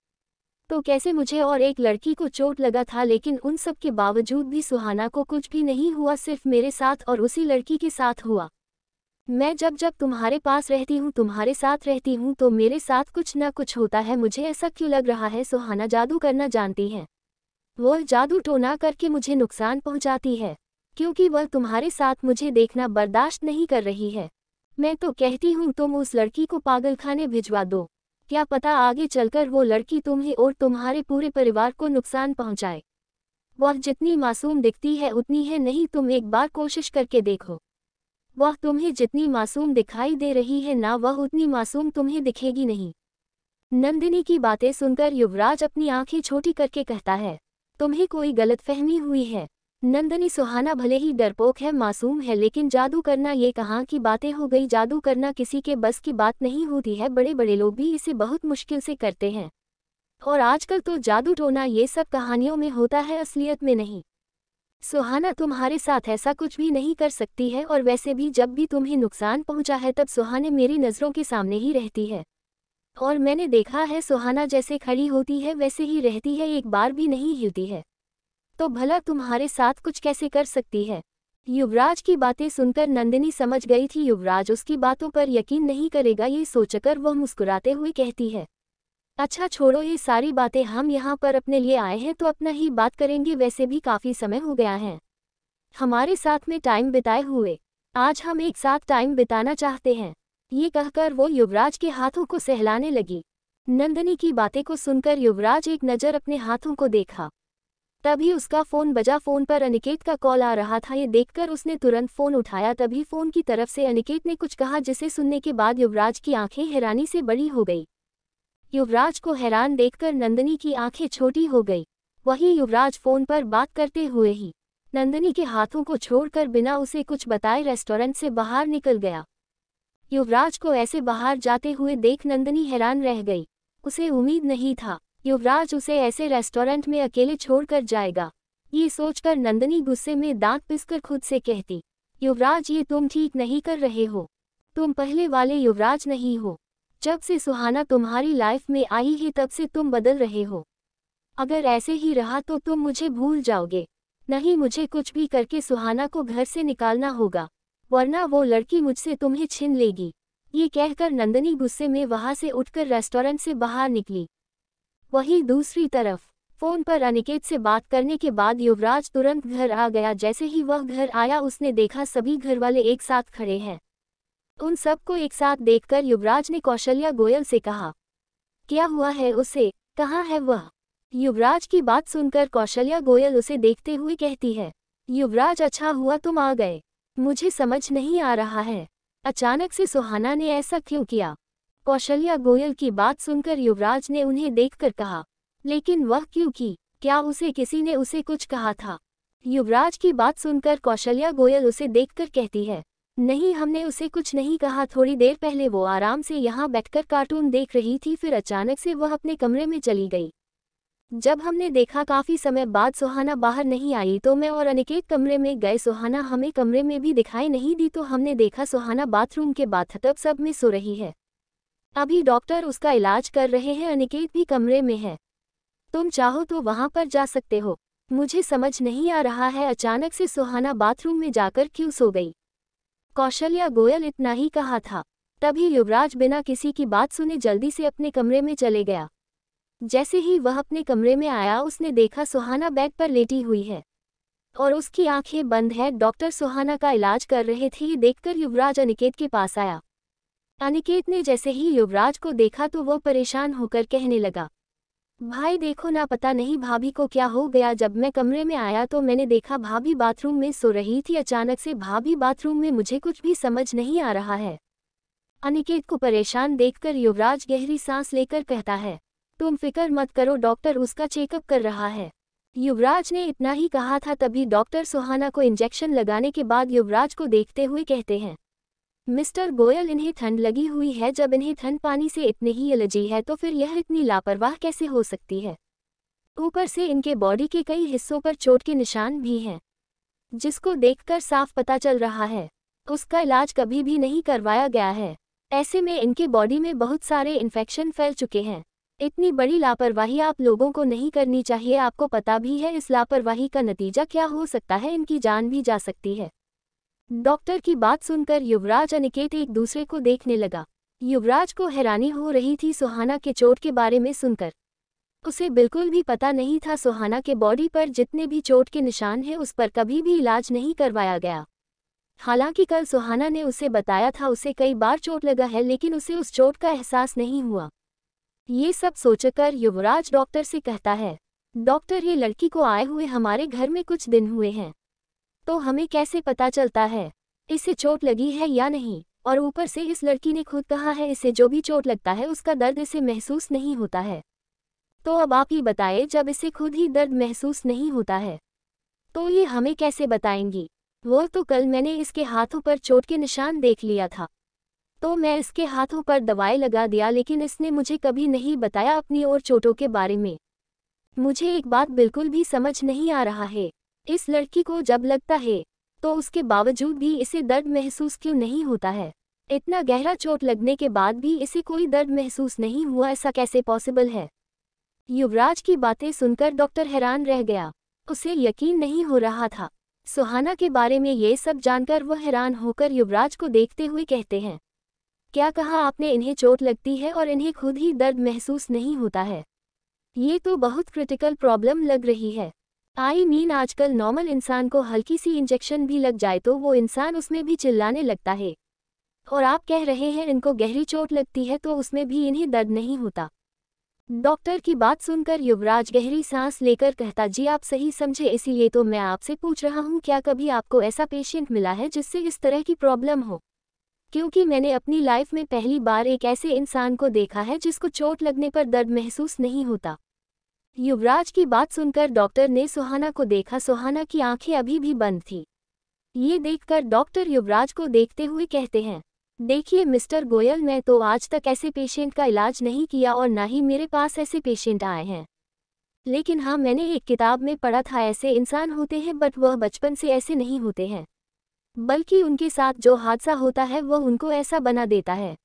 तो कैसे मुझे और एक लड़की को चोट लगा था लेकिन उन सब के बावजूद भी सुहाना को कुछ भी नहीं हुआ सिर्फ मेरे साथ और उसी लड़की के साथ हुआ मैं जब जब तुम्हारे पास रहती हूँ तुम्हारे साथ रहती हूँ तो मेरे साथ कुछ न कुछ होता है मुझे ऐसा क्यों लग रहा है सुहाना जादू करना जानती है वह जादू टोना करके मुझे नुकसान पहुँचाती है क्योंकि वह तुम्हारे साथ मुझे देखना बर्दाश्त नहीं कर रही है मैं तो कहती हूँ तुम उस लड़की को पागलखाने भिजवा दो क्या पता आगे चलकर वो लड़की तुम्हें और तुम्हारे पूरे परिवार को नुकसान पहुंचाए वह जितनी मासूम दिखती है उतनी है नहीं तुम एक बार कोशिश करके देखो वह तुम्हें जितनी मासूम दिखाई दे रही है ना वह उतनी मासूम तुम्हें दिखेगी नहीं नंदिनी की बातें सुनकर युवराज अपनी आंखें छोटी करके कहता है तुम्हें कोई गलतफहमी हुई है नंदनी सुहाना भले ही डरपोक है मासूम है लेकिन जादू करना ये कहाँ की बातें हो गई जादू करना किसी के बस की बात नहीं होती है बड़े बड़े लोग भी इसे बहुत मुश्किल से करते हैं और आजकल तो जादू टोना ये सब कहानियों में होता है असलियत में नहीं सुहाना तुम्हारे साथ ऐसा कुछ भी नहीं कर सकती है और वैसे भी जब भी तुम्हें नुकसान पहुंचा है तब सुहाने मेरी नज़रों के सामने ही रहती है और मैंने देखा है सुहाना जैसे खड़ी होती है वैसे ही रहती है एक बार भी नहीं हिलती है तो भला तुम्हारे साथ कुछ कैसे कर सकती है युवराज की बातें सुनकर नंदिनी समझ गई थी युवराज उसकी बातों पर यकीन नहीं करेगा ये सोचकर वह मुस्कुराते हुए कहती है अच्छा छोड़ो ये सारी बातें हम यहाँ पर अपने लिए आए हैं तो अपना ही बात करेंगे वैसे भी काफ़ी समय हो गया है हमारे साथ में टाइम बिताए हुए आज हम एक साथ टाइम बिताना चाहते हैं ये कहकर वो युवराज के हाथों को सहलाने लगी नंदनी की बातें को सुनकर युवराज एक नज़र अपने हाथों को देखा तभी उसका फोन बजा फोन पर अनिकेत का कॉल आ रहा था ये देखकर उसने तुरंत फोन उठाया तभी फोन की तरफ से अनिकेत ने कुछ कहा जिसे सुनने के बाद युवराज की आंखें हैरानी से बड़ी हो गई युवराज को हैरान देखकर नंदनी की आंखें छोटी हो गई वहीं युवराज फोन पर बात करते हुए ही नंदनी के हाथों को छोड़कर बिना उसे कुछ बताए रेस्टोरेंट से बाहर निकल गया युवराज को ऐसे बाहर जाते हुए देख नंदनी हैरान रह गई उसे उम्मीद नहीं था युवराज उसे ऐसे रेस्टोरेंट में अकेले छोड़कर जाएगा ये सोचकर नंदनी गुस्से में दांत पिसकर खुद से कहती युवराज ये तुम ठीक नहीं कर रहे हो तुम पहले वाले युवराज नहीं हो जब से सुहाना तुम्हारी लाइफ में आई है तब से तुम बदल रहे हो अगर ऐसे ही रहा तो तुम मुझे भूल जाओगे नहीं मुझे कुछ भी करके सुहाना को घर से निकालना होगा वरना वो लड़की मुझसे तुम्हें छीन लेगी ये कहकर नंदनी गुस्से में वहां से उठकर रेस्टोरेंट से बाहर निकली वहीं दूसरी तरफ फोन पर अनिकेत से बात करने के बाद युवराज तुरंत घर आ गया जैसे ही वह घर आया उसने देखा सभी घरवाले एक साथ खड़े हैं उन सबको एक साथ देखकर युवराज ने कौशल्या गोयल से कहा क्या हुआ है उसे कहाँ है वह युवराज की बात सुनकर कौशल्या गोयल उसे देखते हुए कहती है युवराज अच्छा हुआ तुम आ गए मुझे समझ नहीं आ रहा है अचानक से सुहाना ने ऐसा क्यों किया कौशल्या गोयल की बात सुनकर युवराज ने उन्हें देखकर कहा लेकिन वह क्यों की क्या उसे किसी ने उसे कुछ कहा था युवराज की बात सुनकर कौशल्या गोयल उसे देखकर कहती है नहीं हमने उसे कुछ नहीं कहा थोड़ी देर पहले वो आराम से यहाँ बैठकर कार्टून देख रही थी फिर अचानक से वह अपने कमरे में चली गई जब हमने देखा काफी समय बाद सुहाना बाहर नहीं आई तो मैं और अनिकेत कमरे में गए सुहाना हमें कमरे में भी दिखाई नहीं दी तो हमने देखा सुहाना बाथरूम के तब सब में सो रही है अभी डॉक्टर उसका इलाज कर रहे हैं अनिकेत भी कमरे में है तुम चाहो तो वहां पर जा सकते हो मुझे समझ नहीं आ रहा है अचानक से सुहाना बाथरूम में जाकर क्यों सो गई कौशल्या गोयल इतना ही कहा था तभी युवराज बिना किसी की बात सुने जल्दी से अपने कमरे में चले गया जैसे ही वह अपने कमरे में आया उसने देखा सुहाना बेड पर लेटी हुई है और उसकी आंखें बंद है डॉक्टर सुहाना का इलाज कर रहे थे ये देखकर युवराज अनिकेत के पास आया अनिकेत ने जैसे ही युवराज को देखा तो वह परेशान होकर कहने लगा भाई देखो ना पता नहीं भाभी को क्या हो गया जब मैं कमरे में आया तो मैंने देखा भाभी बाथरूम में सो रही थी अचानक से भाभी बाथरूम में मुझे कुछ भी समझ नहीं आ रहा है अनिकेत को परेशान देखकर युवराज गहरी सांस लेकर कहता है तुम फिक्र मत करो डॉक्टर उसका चेकअप कर रहा है युवराज ने इतना ही कहा था तभी डॉक्टर सुहाना को इंजेक्शन लगाने के बाद युवराज को देखते हुए कहते हैं मिस्टर गोयल इन्हें ठंड लगी हुई है जब इन्हें ठंड पानी से इतने ही एलर्जी है तो फिर यह इतनी लापरवाह कैसे हो सकती है ऊपर से इनके बॉडी के कई हिस्सों पर चोट के निशान भी हैं जिसको देखकर साफ पता चल रहा है उसका इलाज कभी भी नहीं करवाया गया है ऐसे में इनके बॉडी में बहुत सारे इन्फेक्शन फैल चुके हैं इतनी बड़ी लापरवाही आप लोगों को नहीं करनी चाहिए आपको पता भी है इस लापरवाही का नतीजा क्या हो सकता है इनकी जान भी जा सकती है डॉक्टर की बात सुनकर युवराज अनिकेत एक दूसरे को देखने लगा युवराज को हैरानी हो रही थी सुहाना के चोट के बारे में सुनकर उसे बिल्कुल भी पता नहीं था सुहाना के बॉडी पर जितने भी चोट के निशान हैं उस पर कभी भी इलाज नहीं करवाया गया हालांकि कल सुहाना ने उसे बताया था उसे कई बार चोट लगा है लेकिन उसे उस चोट का एहसास नहीं हुआ ये सब सोचकर युवराज डॉक्टर से कहता है डॉक्टर ये लड़की को आए हुए हमारे घर में कुछ दिन हुए हैं तो हमें कैसे पता चलता है इसे चोट लगी है या नहीं और ऊपर से इस लड़की ने खुद कहा है इसे जो भी चोट लगता है उसका दर्द इसे महसूस नहीं होता है तो अब आप ही बताएं जब इसे खुद ही दर्द महसूस नहीं होता है तो ये हमें कैसे बताएंगी वो तो कल मैंने इसके हाथों पर चोट के निशान देख लिया था तो मैं इसके हाथों पर दवाई लगा दिया लेकिन इसने मुझे कभी नहीं बताया अपनी और चोटों के बारे में मुझे एक बात बिल्कुल भी समझ नहीं आ रहा है इस लड़की को जब लगता है तो उसके बावजूद भी इसे दर्द महसूस क्यों नहीं होता है इतना गहरा चोट लगने के बाद भी इसे कोई दर्द महसूस नहीं हुआ ऐसा कैसे पॉसिबल है युवराज की बातें सुनकर डॉक्टर हैरान रह गया उसे यकीन नहीं हो रहा था सुहाना के बारे में ये सब जानकर वह हैरान होकर युवराज को देखते हुए कहते हैं क्या कहा आपने इन्हें चोट लगती है और इन्हें खुद ही दर्द महसूस नहीं होता है ये तो बहुत क्रिटिकल प्रॉब्लम लग रही है आई मीन आजकल नॉर्मल इंसान को हल्की सी इंजेक्शन भी लग जाए तो वो इंसान उसमें भी चिल्लाने लगता है और आप कह रहे हैं इनको गहरी चोट लगती है तो उसमें भी इन्हें दर्द नहीं होता डॉक्टर की बात सुनकर युवराज गहरी सांस लेकर कहता जी आप सही समझे इसीलिए तो मैं आपसे पूछ रहा हूँ क्या कभी आपको ऐसा पेशेंट मिला है जिससे इस तरह की प्रॉब्लम हो क्योंकि मैंने अपनी लाइफ में पहली बार एक ऐसे इंसान को देखा है जिसको चोट लगने पर दर्द महसूस नहीं होता युवराज की बात सुनकर डॉक्टर ने सुहाना को देखा सुहाना की आंखें अभी भी बंद थी ये देखकर डॉक्टर युवराज को देखते हुए कहते हैं देखिए मिस्टर गोयल मैं तो आज तक ऐसे पेशेंट का इलाज नहीं किया और ना ही मेरे पास ऐसे पेशेंट आए हैं लेकिन हाँ मैंने एक किताब में पढ़ा था ऐसे इंसान होते हैं बट वह बचपन से ऐसे नहीं होते हैं बल्कि उनके साथ जो हादसा होता है वह उनको ऐसा बना देता है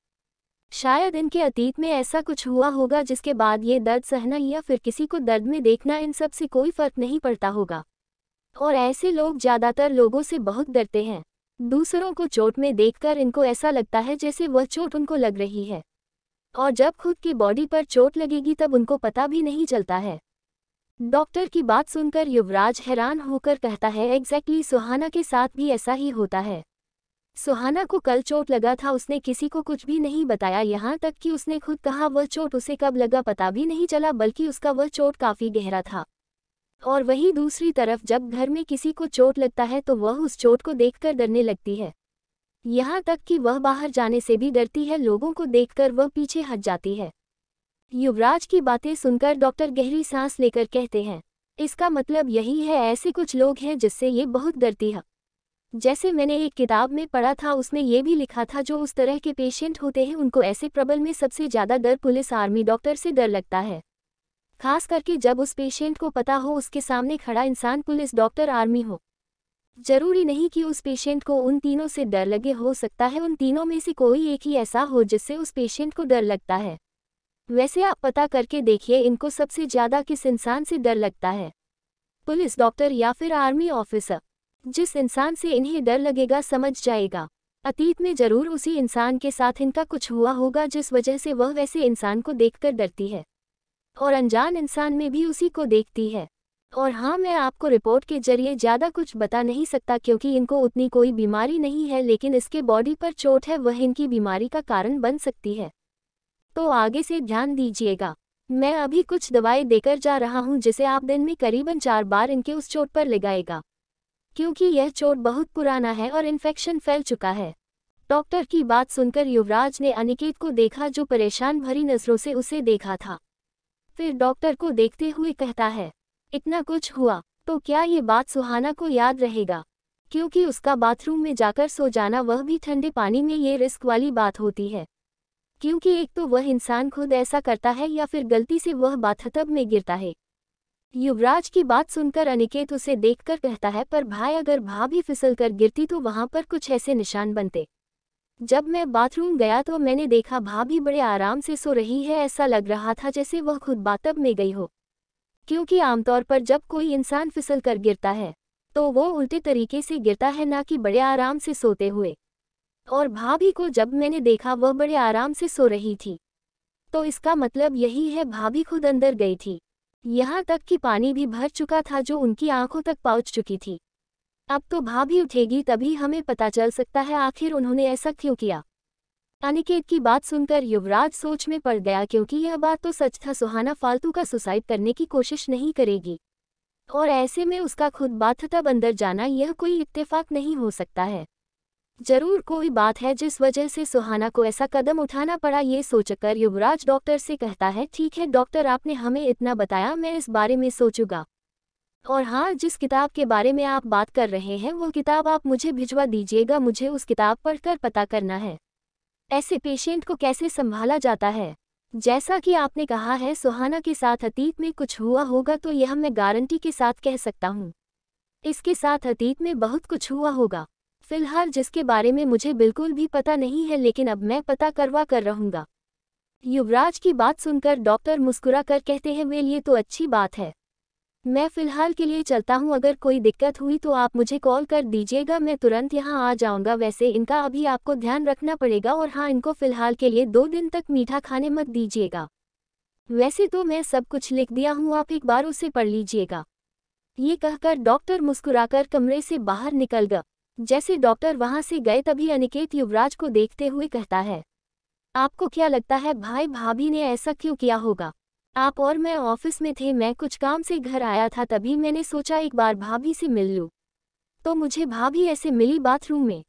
शायद इनके अतीत में ऐसा कुछ हुआ होगा जिसके बाद ये दर्द सहना या फिर किसी को दर्द में देखना इन सब से कोई फर्क नहीं पड़ता होगा और ऐसे लोग ज़्यादातर लोगों से बहुत डरते हैं दूसरों को चोट में देखकर इनको ऐसा लगता है जैसे वह चोट उनको लग रही है और जब खुद की बॉडी पर चोट लगेगी तब उनको पता भी नहीं चलता है डॉक्टर की बात सुनकर युवराज हैरान होकर कहता है एग्जैक्टली exactly सुहाना के साथ भी ऐसा ही होता है सुहाना को कल चोट लगा था उसने किसी को कुछ भी नहीं बताया यहाँ तक कि उसने खुद कहा वह चोट उसे कब लगा पता भी नहीं चला बल्कि उसका वह चोट काफ़ी गहरा था और वही दूसरी तरफ जब घर में किसी को चोट लगता है तो वह उस चोट को देखकर डरने लगती है यहाँ तक कि वह बाहर जाने से भी डरती है लोगों को देखकर वह पीछे हट जाती है युवराज की बातें सुनकर डॉक्टर गहरी सांस लेकर कहते हैं इसका मतलब यही है ऐसे कुछ लोग हैं जिससे ये बहुत डरती है जैसे मैंने एक किताब में पढ़ा था उसमें ये भी लिखा था जो उस तरह के पेशेंट होते हैं उनको ऐसे प्रबल में सबसे ज़्यादा डर पुलिस आर्मी डॉक्टर से डर लगता है खास करके जब उस पेशेंट को पता हो उसके सामने खड़ा इंसान पुलिस डॉक्टर आर्मी हो जरूरी नहीं कि उस पेशेंट को उन तीनों से डर लगे हो सकता है उन तीनों में से कोई एक ही ऐसा हो जिससे उस पेशेंट को डर लगता है वैसे आप पता करके देखिए इनको सबसे ज़्यादा किस इंसान से डर लगता है पुलिस डॉक्टर या फिर आर्मी ऑफिसर जिस इंसान से इन्हें डर लगेगा समझ जाएगा अतीत में जरूर उसी इंसान के साथ इनका कुछ हुआ होगा जिस वजह से वह वैसे इंसान को देखकर डरती है और अनजान इंसान में भी उसी को देखती है और हाँ मैं आपको रिपोर्ट के जरिए ज़्यादा कुछ बता नहीं सकता क्योंकि इनको उतनी कोई बीमारी नहीं है लेकिन इसके बॉडी पर चोट है वह इनकी बीमारी का कारण बन सकती है तो आगे से ध्यान दीजिएगा मैं अभी कुछ दवाई देकर जा रहा हूँ जिसे आप दिन में करीबन चार बार इनके उस चोट पर लगाएगा क्योंकि यह चोट बहुत पुराना है और इन्फेक्शन फैल चुका है डॉक्टर की बात सुनकर युवराज ने अनिकेत को देखा जो परेशान भरी नजरों से उसे देखा था फिर डॉक्टर को देखते हुए कहता है इतना कुछ हुआ तो क्या ये बात सुहाना को याद रहेगा क्योंकि उसका बाथरूम में जाकर सो जाना वह भी ठंडे पानी में ये रिस्क वाली बात होती है क्योंकि एक तो वह इंसान खुद ऐसा करता है या फिर गलती से वह बाथतब में गिरता है युवराज की बात सुनकर अनिकेत उसे देखकर कहता है पर भाई अगर भाभी फिसल कर गिरती तो वहां पर कुछ ऐसे निशान बनते जब मैं बाथरूम गया तो मैंने देखा भाभी बड़े आराम से सो रही है ऐसा लग रहा था जैसे वह खुद बातब में गई हो क्योंकि आमतौर पर जब कोई इंसान फिसल कर गिरता है तो वो उल्टे तरीके से गिरता है ना कि बड़े आराम से सोते हुए और भाभी को जब मैंने देखा वह बड़े आराम से सो रही थी तो इसका मतलब यही है भाभी खुद अंदर गई थी यहाँ तक कि पानी भी भर चुका था जो उनकी आंखों तक पहुंच चुकी थी अब तो भाभी उठेगी तभी हमें पता चल सकता है आखिर उन्होंने ऐसा क्यों किया अनिकेत की बात सुनकर युवराज सोच में पड़ गया क्योंकि यह बात तो सच था सुहाना फालतू का सुसाइड करने की कोशिश नहीं करेगी और ऐसे में उसका खुद बाथतब अंदर जाना यह कोई इत्तेफाक नहीं हो सकता है जरूर कोई बात है जिस वजह से सुहाना को ऐसा कदम उठाना पड़ा ये सोचकर युवराज डॉक्टर से कहता है ठीक है डॉक्टर आपने हमें इतना बताया मैं इस बारे में सोचूंगा और हाँ जिस किताब के बारे में आप बात कर रहे हैं वो किताब आप मुझे भिजवा दीजिएगा मुझे उस किताब पढ़कर पता करना है ऐसे पेशेंट को कैसे संभाला जाता है जैसा कि आपने कहा है सुहाना के साथ अतीत में कुछ हुआ होगा तो यह मैं गारंटी के साथ कह सकता हूँ इसके साथ अतीत में बहुत कुछ हुआ होगा फिलहाल जिसके बारे में मुझे बिल्कुल भी पता नहीं है लेकिन अब मैं पता करवा कर रहूंगा युवराज की बात सुनकर डॉक्टर मुस्कुरा कर कहते हैं वे लिए तो अच्छी बात है मैं फ़िलहाल के लिए चलता हूँ अगर कोई दिक्कत हुई तो आप मुझे कॉल कर दीजिएगा मैं तुरंत यहाँ आ जाऊँगा वैसे इनका अभी आपको ध्यान रखना पड़ेगा और हाँ इनको फ़िलहाल के लिए दो दिन तक मीठा खाने मत दीजिएगा वैसे तो मैं सब कुछ लिख दिया हूँ आप एक बार उसे पढ़ लीजिएगा ये कहकर डॉक्टर मुस्कुराकर कमरे से बाहर निकल गया जैसे डॉक्टर वहां से गए तभी अनिकेत युवराज को देखते हुए कहता है आपको क्या लगता है भाई भाभी ने ऐसा क्यों किया होगा आप और मैं ऑफिस में थे मैं कुछ काम से घर आया था तभी मैंने सोचा एक बार भाभी से मिल लूँ तो मुझे भाभी ऐसे मिली बाथरूम में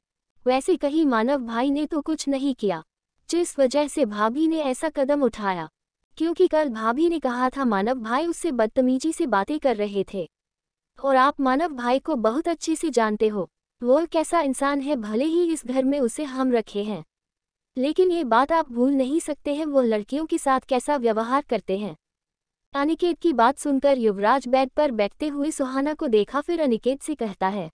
वैसे कहीं मानव भाई ने तो कुछ नहीं किया जिस वजह से भाभी ने ऐसा कदम उठाया क्योंकि कल भाभी ने कहा था मानव भाई उससे बदतमीजी से बातें कर रहे थे और आप मानव भाई को बहुत अच्छे से जानते हो वो कैसा इंसान है भले ही इस घर में उसे हम रखे हैं लेकिन ये बात आप भूल नहीं सकते हैं वो लड़कियों के साथ कैसा व्यवहार करते हैं अनिकेत की बात सुनकर युवराज बेड पर बैठते हुए सुहाना को देखा फिर अनिकेत से कहता है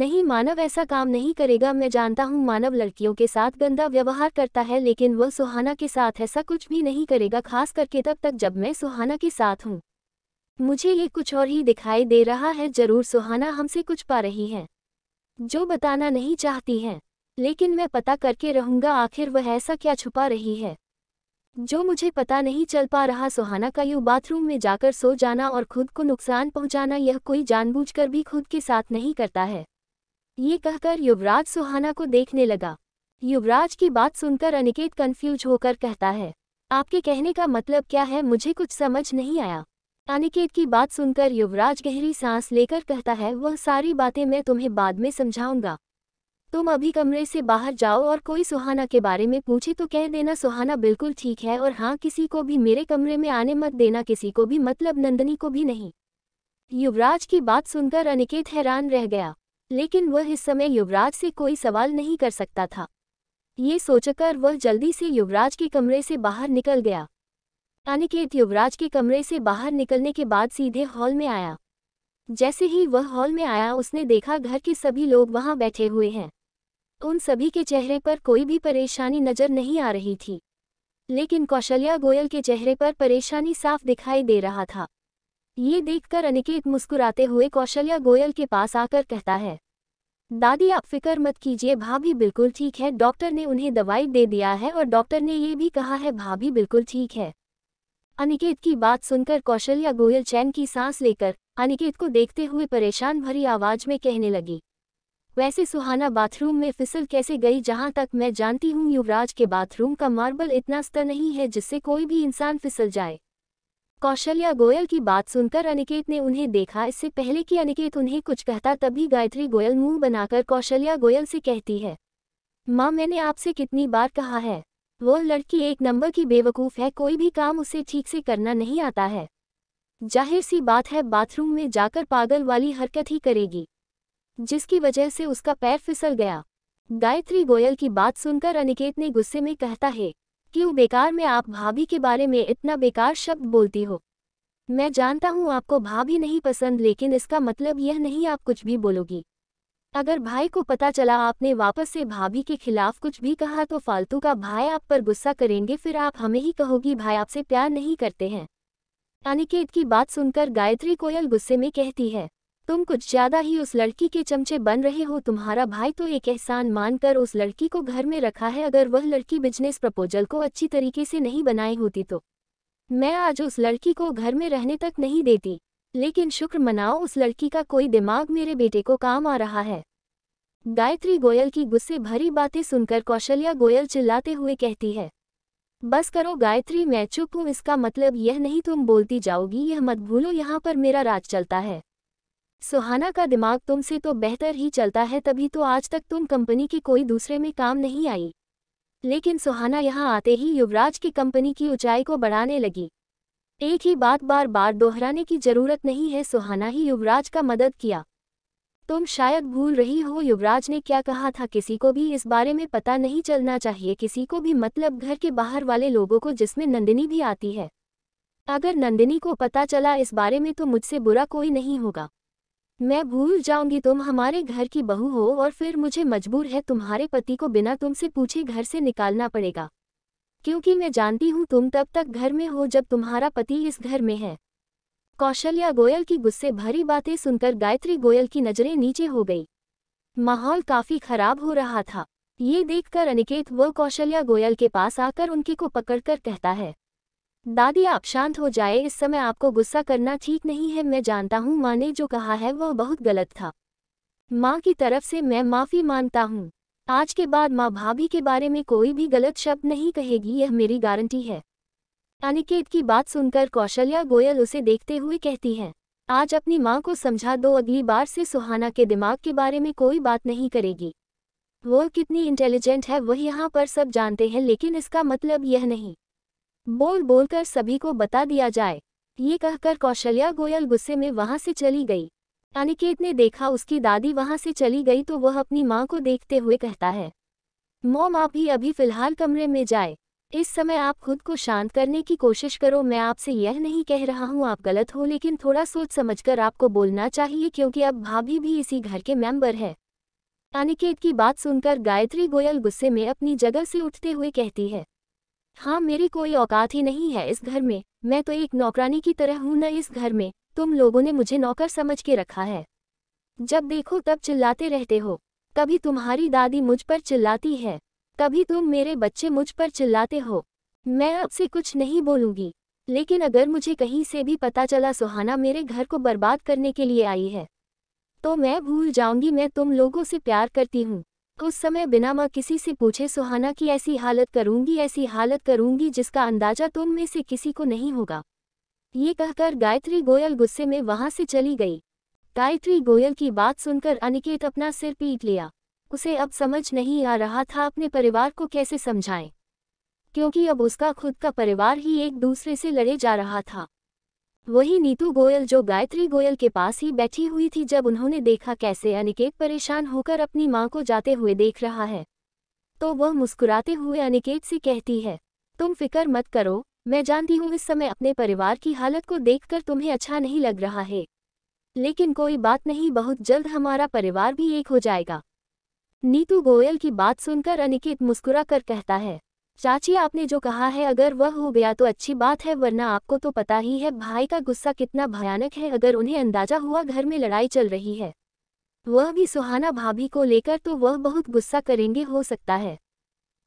नहीं मानव ऐसा काम नहीं करेगा मैं जानता हूँ मानव लड़कियों के साथ गंदा व्यवहार करता है लेकिन वह सुहाना के साथ ऐसा कुछ भी नहीं करेगा खास करके तब तक जब मैं सुहाना के साथ हूँ मुझे ये कुछ और ही दिखाई दे रहा है जरूर सुहाना हमसे कुछ पा रही है जो बताना नहीं चाहती हैं लेकिन मैं पता करके रहूंगा आखिर वह ऐसा क्या छुपा रही है जो मुझे पता नहीं चल पा रहा सुहाना का यूँ बाथरूम में जाकर सो जाना और खुद को नुकसान पहुंचाना यह कोई जानबूझकर भी खुद के साथ नहीं करता है ये कहकर युवराज सुहाना को देखने लगा युवराज की बात सुनकर अनिकेत कन्फ्यूज होकर कहता है आपके कहने का मतलब क्या है मुझे कुछ समझ नहीं आया अनिकेत की बात सुनकर युवराज गहरी सांस लेकर कहता है वह सारी बातें मैं तुम्हें बाद में समझाऊंगा तुम अभी कमरे से बाहर जाओ और कोई सुहाना के बारे में पूछे तो कह देना सुहाना बिल्कुल ठीक है और हाँ किसी को भी मेरे कमरे में आने मत देना किसी को भी मतलब नंदनी को भी नहीं युवराज की बात सुनकर अनिकेत हैरान रह गया लेकिन वह इस समय युवराज से कोई सवाल नहीं कर सकता था ये सोचकर वह जल्दी से युवराज के कमरे से बाहर निकल गया अनिकेत युवराज के कमरे से बाहर निकलने के बाद सीधे हॉल में आया जैसे ही वह हॉल में आया उसने देखा घर के सभी लोग वहां बैठे हुए हैं उन सभी के चेहरे पर कोई भी परेशानी नजर नहीं आ रही थी लेकिन कौशल्या गोयल के चेहरे पर परेशानी साफ दिखाई दे रहा था ये देखकर अनिकेत मुस्कुराते हुए कौशल्या गोयल के पास आकर कहता है दादी आप फिक्र मत कीजिए भाभी बिल्कुल ठीक है डॉक्टर ने उन्हें दवाई दे दिया है और डॉक्टर ने ये भी कहा है भाभी बिल्कुल ठीक है अनिकेत की बात सुनकर कौशल्या गोयल चैन की सांस लेकर अनिकेत को देखते हुए परेशान भरी आवाज में कहने लगी वैसे सुहाना बाथरूम में फिसल कैसे गई जहां तक मैं जानती हूं युवराज के बाथरूम का मार्बल इतना स्तर नहीं है जिससे कोई भी इंसान फिसल जाए कौशल्या गोयल की बात सुनकर अनिकेत ने उन्हें देखा इससे पहले कि अनिकेत उन्हें कुछ कहता तभी गायत्री गोयल मुंह बनाकर कौशल्या गोयल से कहती है माँ मैंने आपसे कितनी बार कहा है वो लड़की एक नंबर की बेवकूफ़ है कोई भी काम उसे ठीक से करना नहीं आता है जाहिर सी बात है बाथरूम में जाकर पागल वाली हरकत ही करेगी जिसकी वजह से उसका पैर फिसल गया गायत्री गोयल की बात सुनकर अनिकेत ने गुस्से में कहता है क्यों बेकार में आप भाभी के बारे में इतना बेकार शब्द बोलती हो मैं जानता हूँ आपको भाभी नहीं पसंद लेकिन इसका मतलब यह नहीं आप कुछ भी बोलोगी अगर भाई को पता चला आपने वापस से भाभी के खिलाफ कुछ भी कहा तो फालतू का भाई आप पर गुस्सा करेंगे फिर आप हमें ही कहोगी भाई आपसे प्यार नहीं करते हैं अनिकेत की बात सुनकर गायत्री कोयल गुस्से में कहती है तुम कुछ ज्यादा ही उस लड़की के चमचे बन रहे हो तुम्हारा भाई तो एक एहसान मानकर उस लड़की को घर में रखा है अगर वह लड़की बिजनेस प्रपोजल को अच्छी तरीके से नहीं बनाई होती तो मैं आज उस लड़की को घर में रहने तक नहीं देती लेकिन शुक्र मनाओ उस लड़की का कोई दिमाग मेरे बेटे को काम आ रहा है गायत्री गोयल की गुस्से भरी बातें सुनकर कौशल्या गोयल चिल्लाते हुए कहती है बस करो गायत्री मैं चुप हूँ इसका मतलब यह नहीं तुम बोलती जाओगी यह मत भूलो यहाँ पर मेरा राज चलता है सुहाना का दिमाग तुमसे तो बेहतर ही चलता है तभी तो आज तक तुम कंपनी के कोई दूसरे में काम नहीं आई लेकिन सुहाना यहाँ आते ही युवराज की कंपनी की ऊंचाई को बढ़ाने लगी एक ही बात बार बार दोहराने की जरूरत नहीं है सुहाना ही युवराज का मदद किया तुम शायद भूल रही हो युवराज ने क्या कहा था किसी को भी इस बारे में पता नहीं चलना चाहिए किसी को भी मतलब घर के बाहर वाले लोगों को जिसमें नंदिनी भी आती है अगर नंदिनी को पता चला इस बारे में तो मुझसे बुरा कोई नहीं होगा मैं भूल जाऊंगी तुम हमारे घर की बहू हो और फिर मुझे मजबूर है तुम्हारे पति को बिना तुमसे पूछे घर से निकालना पड़ेगा क्योंकि मैं जानती हूं तुम तब तक घर में हो जब तुम्हारा पति इस घर में है कौशल्या गोयल की गुस्से भरी बातें सुनकर गायत्री गोयल की नज़रें नीचे हो गई माहौल काफ़ी खराब हो रहा था ये देखकर अनिकेत व कौशल्या गोयल के पास आकर उनके को पकड़कर कहता है दादी आप शांत हो जाए इस समय आपको गुस्सा करना ठीक नहीं है मैं जानता हूँ माँ ने जो कहा है वह बहुत गलत था माँ की तरफ से मैं माफ़ी मांगता हूँ आज के बाद माँ भाभी के बारे में कोई भी गलत शब्द नहीं कहेगी यह मेरी गारंटी है अनिकेत की बात सुनकर कौशल्या गोयल उसे देखते हुए कहती हैं आज अपनी माँ को समझा दो अगली बार से सुहाना के दिमाग के बारे में कोई बात नहीं करेगी वो कितनी इंटेलिजेंट है वह यहाँ पर सब जानते हैं लेकिन इसका मतलब यह नहीं बोल बोलकर सभी को बता दिया जाए ये कहकर कौशल्या गोयल गुस्से में वहाँ से चली गई अनिकेत ने देखा उसकी दादी वहां से चली गई तो वह अपनी माँ को देखते हुए कहता है मोम आप भी अभी फिलहाल कमरे में जाए इस समय आप खुद को शांत करने की कोशिश करो मैं आपसे यह नहीं कह रहा हूँ आप गलत हो लेकिन थोड़ा सोच समझकर आपको बोलना चाहिए क्योंकि अब भाभी भी इसी घर के मेंबर है अनिकेत की बात सुनकर गायत्री गोयल गुस्से में अपनी जगह से उठते हुए कहती है हाँ मेरी कोई औकात ही नहीं है इस घर में मैं तो एक नौकरानी की तरह हूँ न इस घर में तुम लोगों ने मुझे नौकर समझ के रखा है जब देखो तब चिल्लाते रहते हो कभी तुम्हारी दादी मुझ पर चिल्लाती है कभी तुम मेरे बच्चे मुझ पर चिल्लाते हो मैं आपसे कुछ नहीं बोलूंगी लेकिन अगर मुझे कहीं से भी पता चला सुहाना मेरे घर को बर्बाद करने के लिए आई है तो मैं भूल जाऊंगी मैं तुम लोगों से प्यार करती हूँ उस समय बिना मैं किसी से पूछे सुहाना की ऐसी हालत करूंगी ऐसी हालत करूंगी जिसका अंदाजा तुम में से किसी को नहीं होगा ये कहकर गायत्री गोयल गुस्से में वहां से चली गई गायत्री गोयल की बात सुनकर अनिकेत अपना सिर पीट लिया उसे अब समझ नहीं आ रहा था अपने परिवार को कैसे समझाएं क्योंकि अब उसका खुद का परिवार ही एक दूसरे से लड़े जा रहा था वही नीतू गोयल जो गायत्री गोयल के पास ही बैठी हुई थी जब उन्होंने देखा कैसे अनिकेत परेशान होकर अपनी माँ को जाते हुए देख रहा है तो वह मुस्कुराते हुए अनिकेत से कहती है तुम फिक्र मत करो मैं जानती हूँ इस समय अपने परिवार की हालत को देखकर तुम्हें अच्छा नहीं लग रहा है लेकिन कोई बात नहीं बहुत जल्द हमारा परिवार भी एक हो जाएगा नीतू गोयल की बात सुनकर अनिकेत मुस्कुरा कर कहता है चाची आपने जो कहा है अगर वह हो गया तो अच्छी बात है वरना आपको तो पता ही है भाई का गुस्सा कितना भयानक है अगर उन्हें अंदाजा हुआ घर में लड़ाई चल रही है वह भी सुहाना भाभी को लेकर तो वह बहुत गुस्सा करेंगे हो सकता है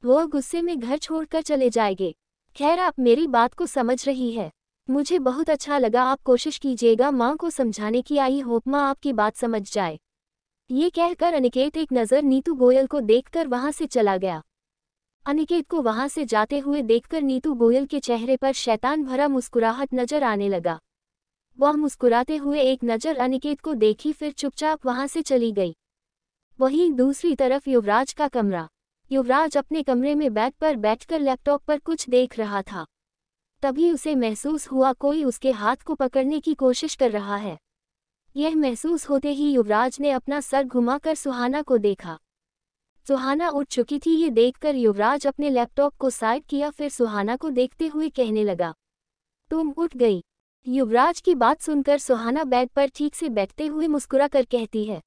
वह गुस्से में घर छोड़कर चले जाएंगे खैर आप मेरी बात को समझ रही है मुझे बहुत अच्छा लगा आप कोशिश कीजिएगा माँ को समझाने की आई होप माँ आपकी बात समझ जाए ये कहकर अनिकेत एक नज़र नीतू गोयल को देखकर वहाँ से चला गया अनिकेत को वहाँ से जाते हुए देखकर नीतू गोयल के चेहरे पर शैतान भरा मुस्कुराहट नजर आने लगा वह मुस्कुराते हुए एक नज़र अनिकेत को देखी फिर चुपचाप वहाँ से चली गई वहीं दूसरी तरफ युवराज का कमरा युवराज अपने कमरे में बैग पर बैठकर लैपटॉप पर कुछ देख रहा था तभी उसे महसूस हुआ कोई उसके हाथ को पकड़ने की कोशिश कर रहा है यह महसूस होते ही युवराज ने अपना सर घुमाकर सुहाना को देखा सुहाना उठ चुकी थी ये देखकर युवराज अपने लैपटॉप को साइड किया फिर सुहाना को देखते हुए कहने लगा तुम उठ गई युवराज की बात सुनकर सुहाना बेड पर ठीक से बैठते हुए मुस्कुरा कर कहती है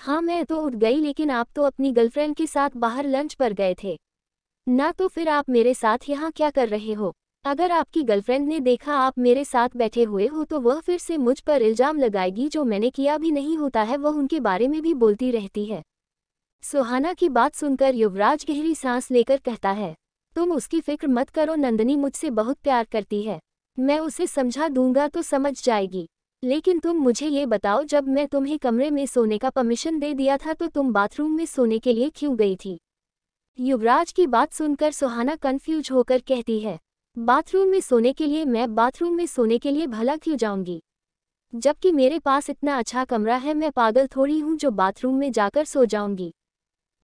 हाँ मैं तो उठ गई लेकिन आप तो अपनी गर्लफ्रेंड के साथ बाहर लंच पर गए थे ना तो फिर आप मेरे साथ यहाँ क्या कर रहे हो अगर आपकी गर्लफ्रेंड ने देखा आप मेरे साथ बैठे हुए हो तो वह फिर से मुझ पर इल्ज़ाम लगाएगी जो मैंने किया भी नहीं होता है वह उनके बारे में भी बोलती रहती है सुहाना की बात सुनकर युवराज गहरी सांस लेकर कहता है तुम उसकी फिक्र मत करो नंदनी मुझसे बहुत प्यार करती है मैं उसे समझा दूंगा तो समझ जाएगी लेकिन तुम मुझे ये बताओ जब मैं तुम्हें कमरे में सोने का परमिशन दे दिया था तो तुम बाथरूम में सोने के लिए क्यों गई थी युवराज की बात सुनकर सुहाना कन्फ्यूज होकर कहती है बाथरूम में सोने के लिए मैं बाथरूम में सोने के लिए भला क्यों जाऊंगी जबकि मेरे पास इतना अच्छा कमरा है मैं पागल थोड़ी हूँ जो बाथरूम में जाकर सो जाऊंगी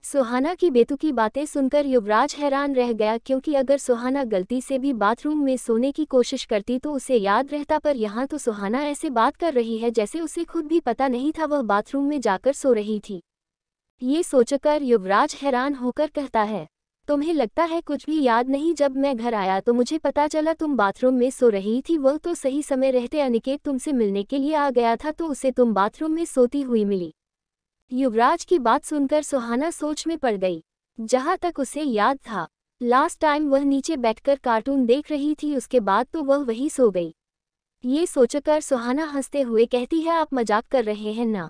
सुहाना की बेतुकी बातें सुनकर युवराज हैरान रह गया क्योंकि अगर सुहाना गलती से भी बाथरूम में सोने की कोशिश करती तो उसे याद रहता पर यहाँ तो सुहाना ऐसे बात कर रही है जैसे उसे खुद भी पता नहीं था वह बाथरूम में जाकर सो रही थी ये सोचकर युवराज हैरान होकर कहता है तुम्हें लगता है कुछ भी याद नहीं जब मैं घर आया तो मुझे पता चला तुम बाथरूम में सो रही थी वह तो सही समय रहते अनिकेत तुमसे मिलने के लिए आ गया था तो उसे तुम बाथरूम में सोती हुई मिली युवराज की बात सुनकर सुहाना सोच में पड़ गई जहां तक उसे याद था लास्ट टाइम वह नीचे बैठकर कार्टून देख रही थी उसके बाद तो वह वही सो गई ये सोचकर सुहाना हंसते हुए कहती है आप मजाक कर रहे हैं ना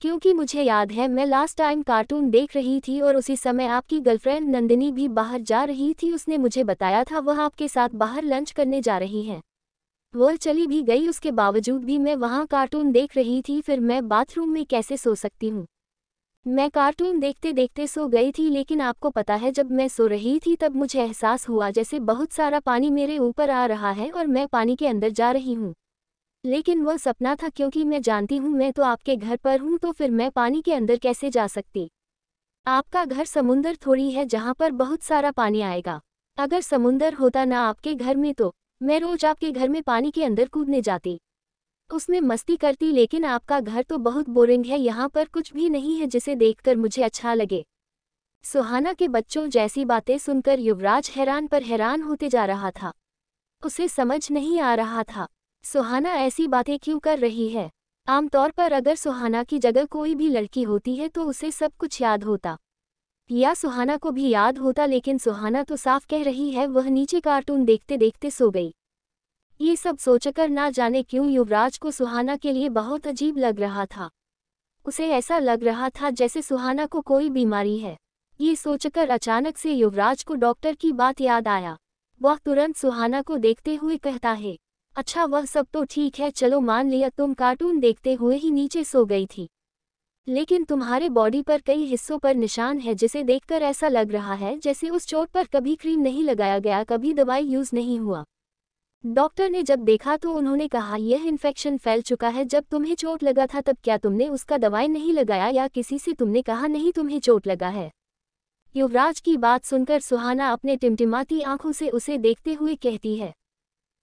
क्योंकि मुझे याद है मैं लास्ट टाइम कार्टून देख रही थी और उसी समय आपकी गर्लफ्रेंड नंदिनी भी बाहर जा रही थी उसने मुझे बताया था वह आपके साथ बाहर लंच करने जा रही हैं वह चली भी गई उसके बावजूद भी मैं वहाँ कार्टून देख रही थी फिर मैं बाथरूम में कैसे सो सकती हूँ मैं कार्टून देखते देखते सो गई थी लेकिन आपको पता है जब मैं सो रही थी तब मुझे एहसास हुआ जैसे बहुत सारा पानी मेरे ऊपर आ रहा है और मैं पानी के अंदर जा रही हूँ लेकिन वह सपना था क्योंकि मैं जानती हूँ मैं तो आपके घर पर हूँ तो फिर मैं पानी के अंदर कैसे जा सकती आपका घर समुंदर थोड़ी है जहाँ पर बहुत सारा पानी आएगा अगर समुंदर होता ना आपके घर में तो मैं रोज आपके घर में पानी के अंदर कूदने जाती उसमें मस्ती करती लेकिन आपका घर तो बहुत बोरिंग है यहाँ पर कुछ भी नहीं है जिसे देखकर मुझे अच्छा लगे सुहाना के बच्चों जैसी बातें सुनकर युवराज हैरान पर हैरान होते जा रहा था उसे समझ नहीं आ रहा था सुहाना ऐसी बातें क्यों कर रही है आमतौर पर अगर सुहाना की जगह कोई भी लड़की होती है तो उसे सब कुछ याद होता या सुहाना को भी याद होता लेकिन सुहाना तो साफ कह रही है वह नीचे कार्टून देखते देखते सो गई ये सब सोचकर ना जाने क्यों युवराज को सुहाना के लिए बहुत अजीब लग रहा था उसे ऐसा लग रहा था जैसे सुहाना को कोई बीमारी है ये सोचकर अचानक से युवराज को डॉक्टर की बात याद आया वह तुरंत सुहाना को देखते हुए कहता है अच्छा वह सब तो ठीक है चलो मान लिया तुम कार्टून देखते हुए ही नीचे सो गई थी लेकिन तुम्हारे बॉडी पर कई हिस्सों पर निशान है जिसे देखकर ऐसा लग रहा है जैसे उस चोट पर कभी क्रीम नहीं लगाया गया कभी दवाई यूज नहीं हुआ डॉक्टर ने जब देखा तो उन्होंने कहा यह इन्फेक्शन फैल चुका है जब तुम्हें चोट लगा था तब क्या तुमने उसका दवाई नहीं लगाया या किसी से तुमने कहा नहीं तुम्हें चोट लगा है युवराज की बात सुनकर सुहाना अपने टिमटिमाती आंखों से उसे देखते हुए कहती है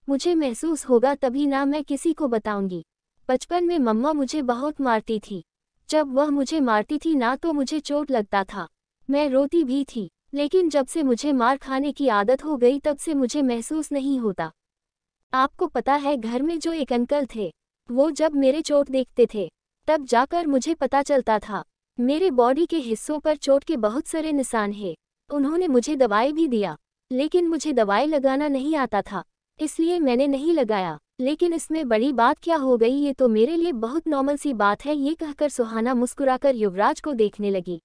मुझे महसूस होगा तभी ना मैं किसी को बताऊंगी बचपन में मम्मा मुझे बहुत मारती थी जब वह मुझे मारती थी ना तो मुझे चोट लगता था मैं रोती भी थी लेकिन जब से मुझे मार खाने की आदत हो गई तब से मुझे महसूस नहीं होता आपको पता है घर में जो एक अंकल थे वो जब मेरे चोट देखते थे तब जाकर मुझे पता चलता था मेरे बॉडी के हिस्सों पर चोट के बहुत सारे निशान हैं उन्होंने मुझे दवाई भी दिया लेकिन मुझे दवाई लगाना नहीं आता था इसलिए मैंने नहीं लगाया लेकिन इसमें बड़ी बात क्या हो गई ये तो मेरे लिए बहुत नॉर्मल सी बात है ये कहकर सुहाना मुस्कुराकर युवराज को देखने लगी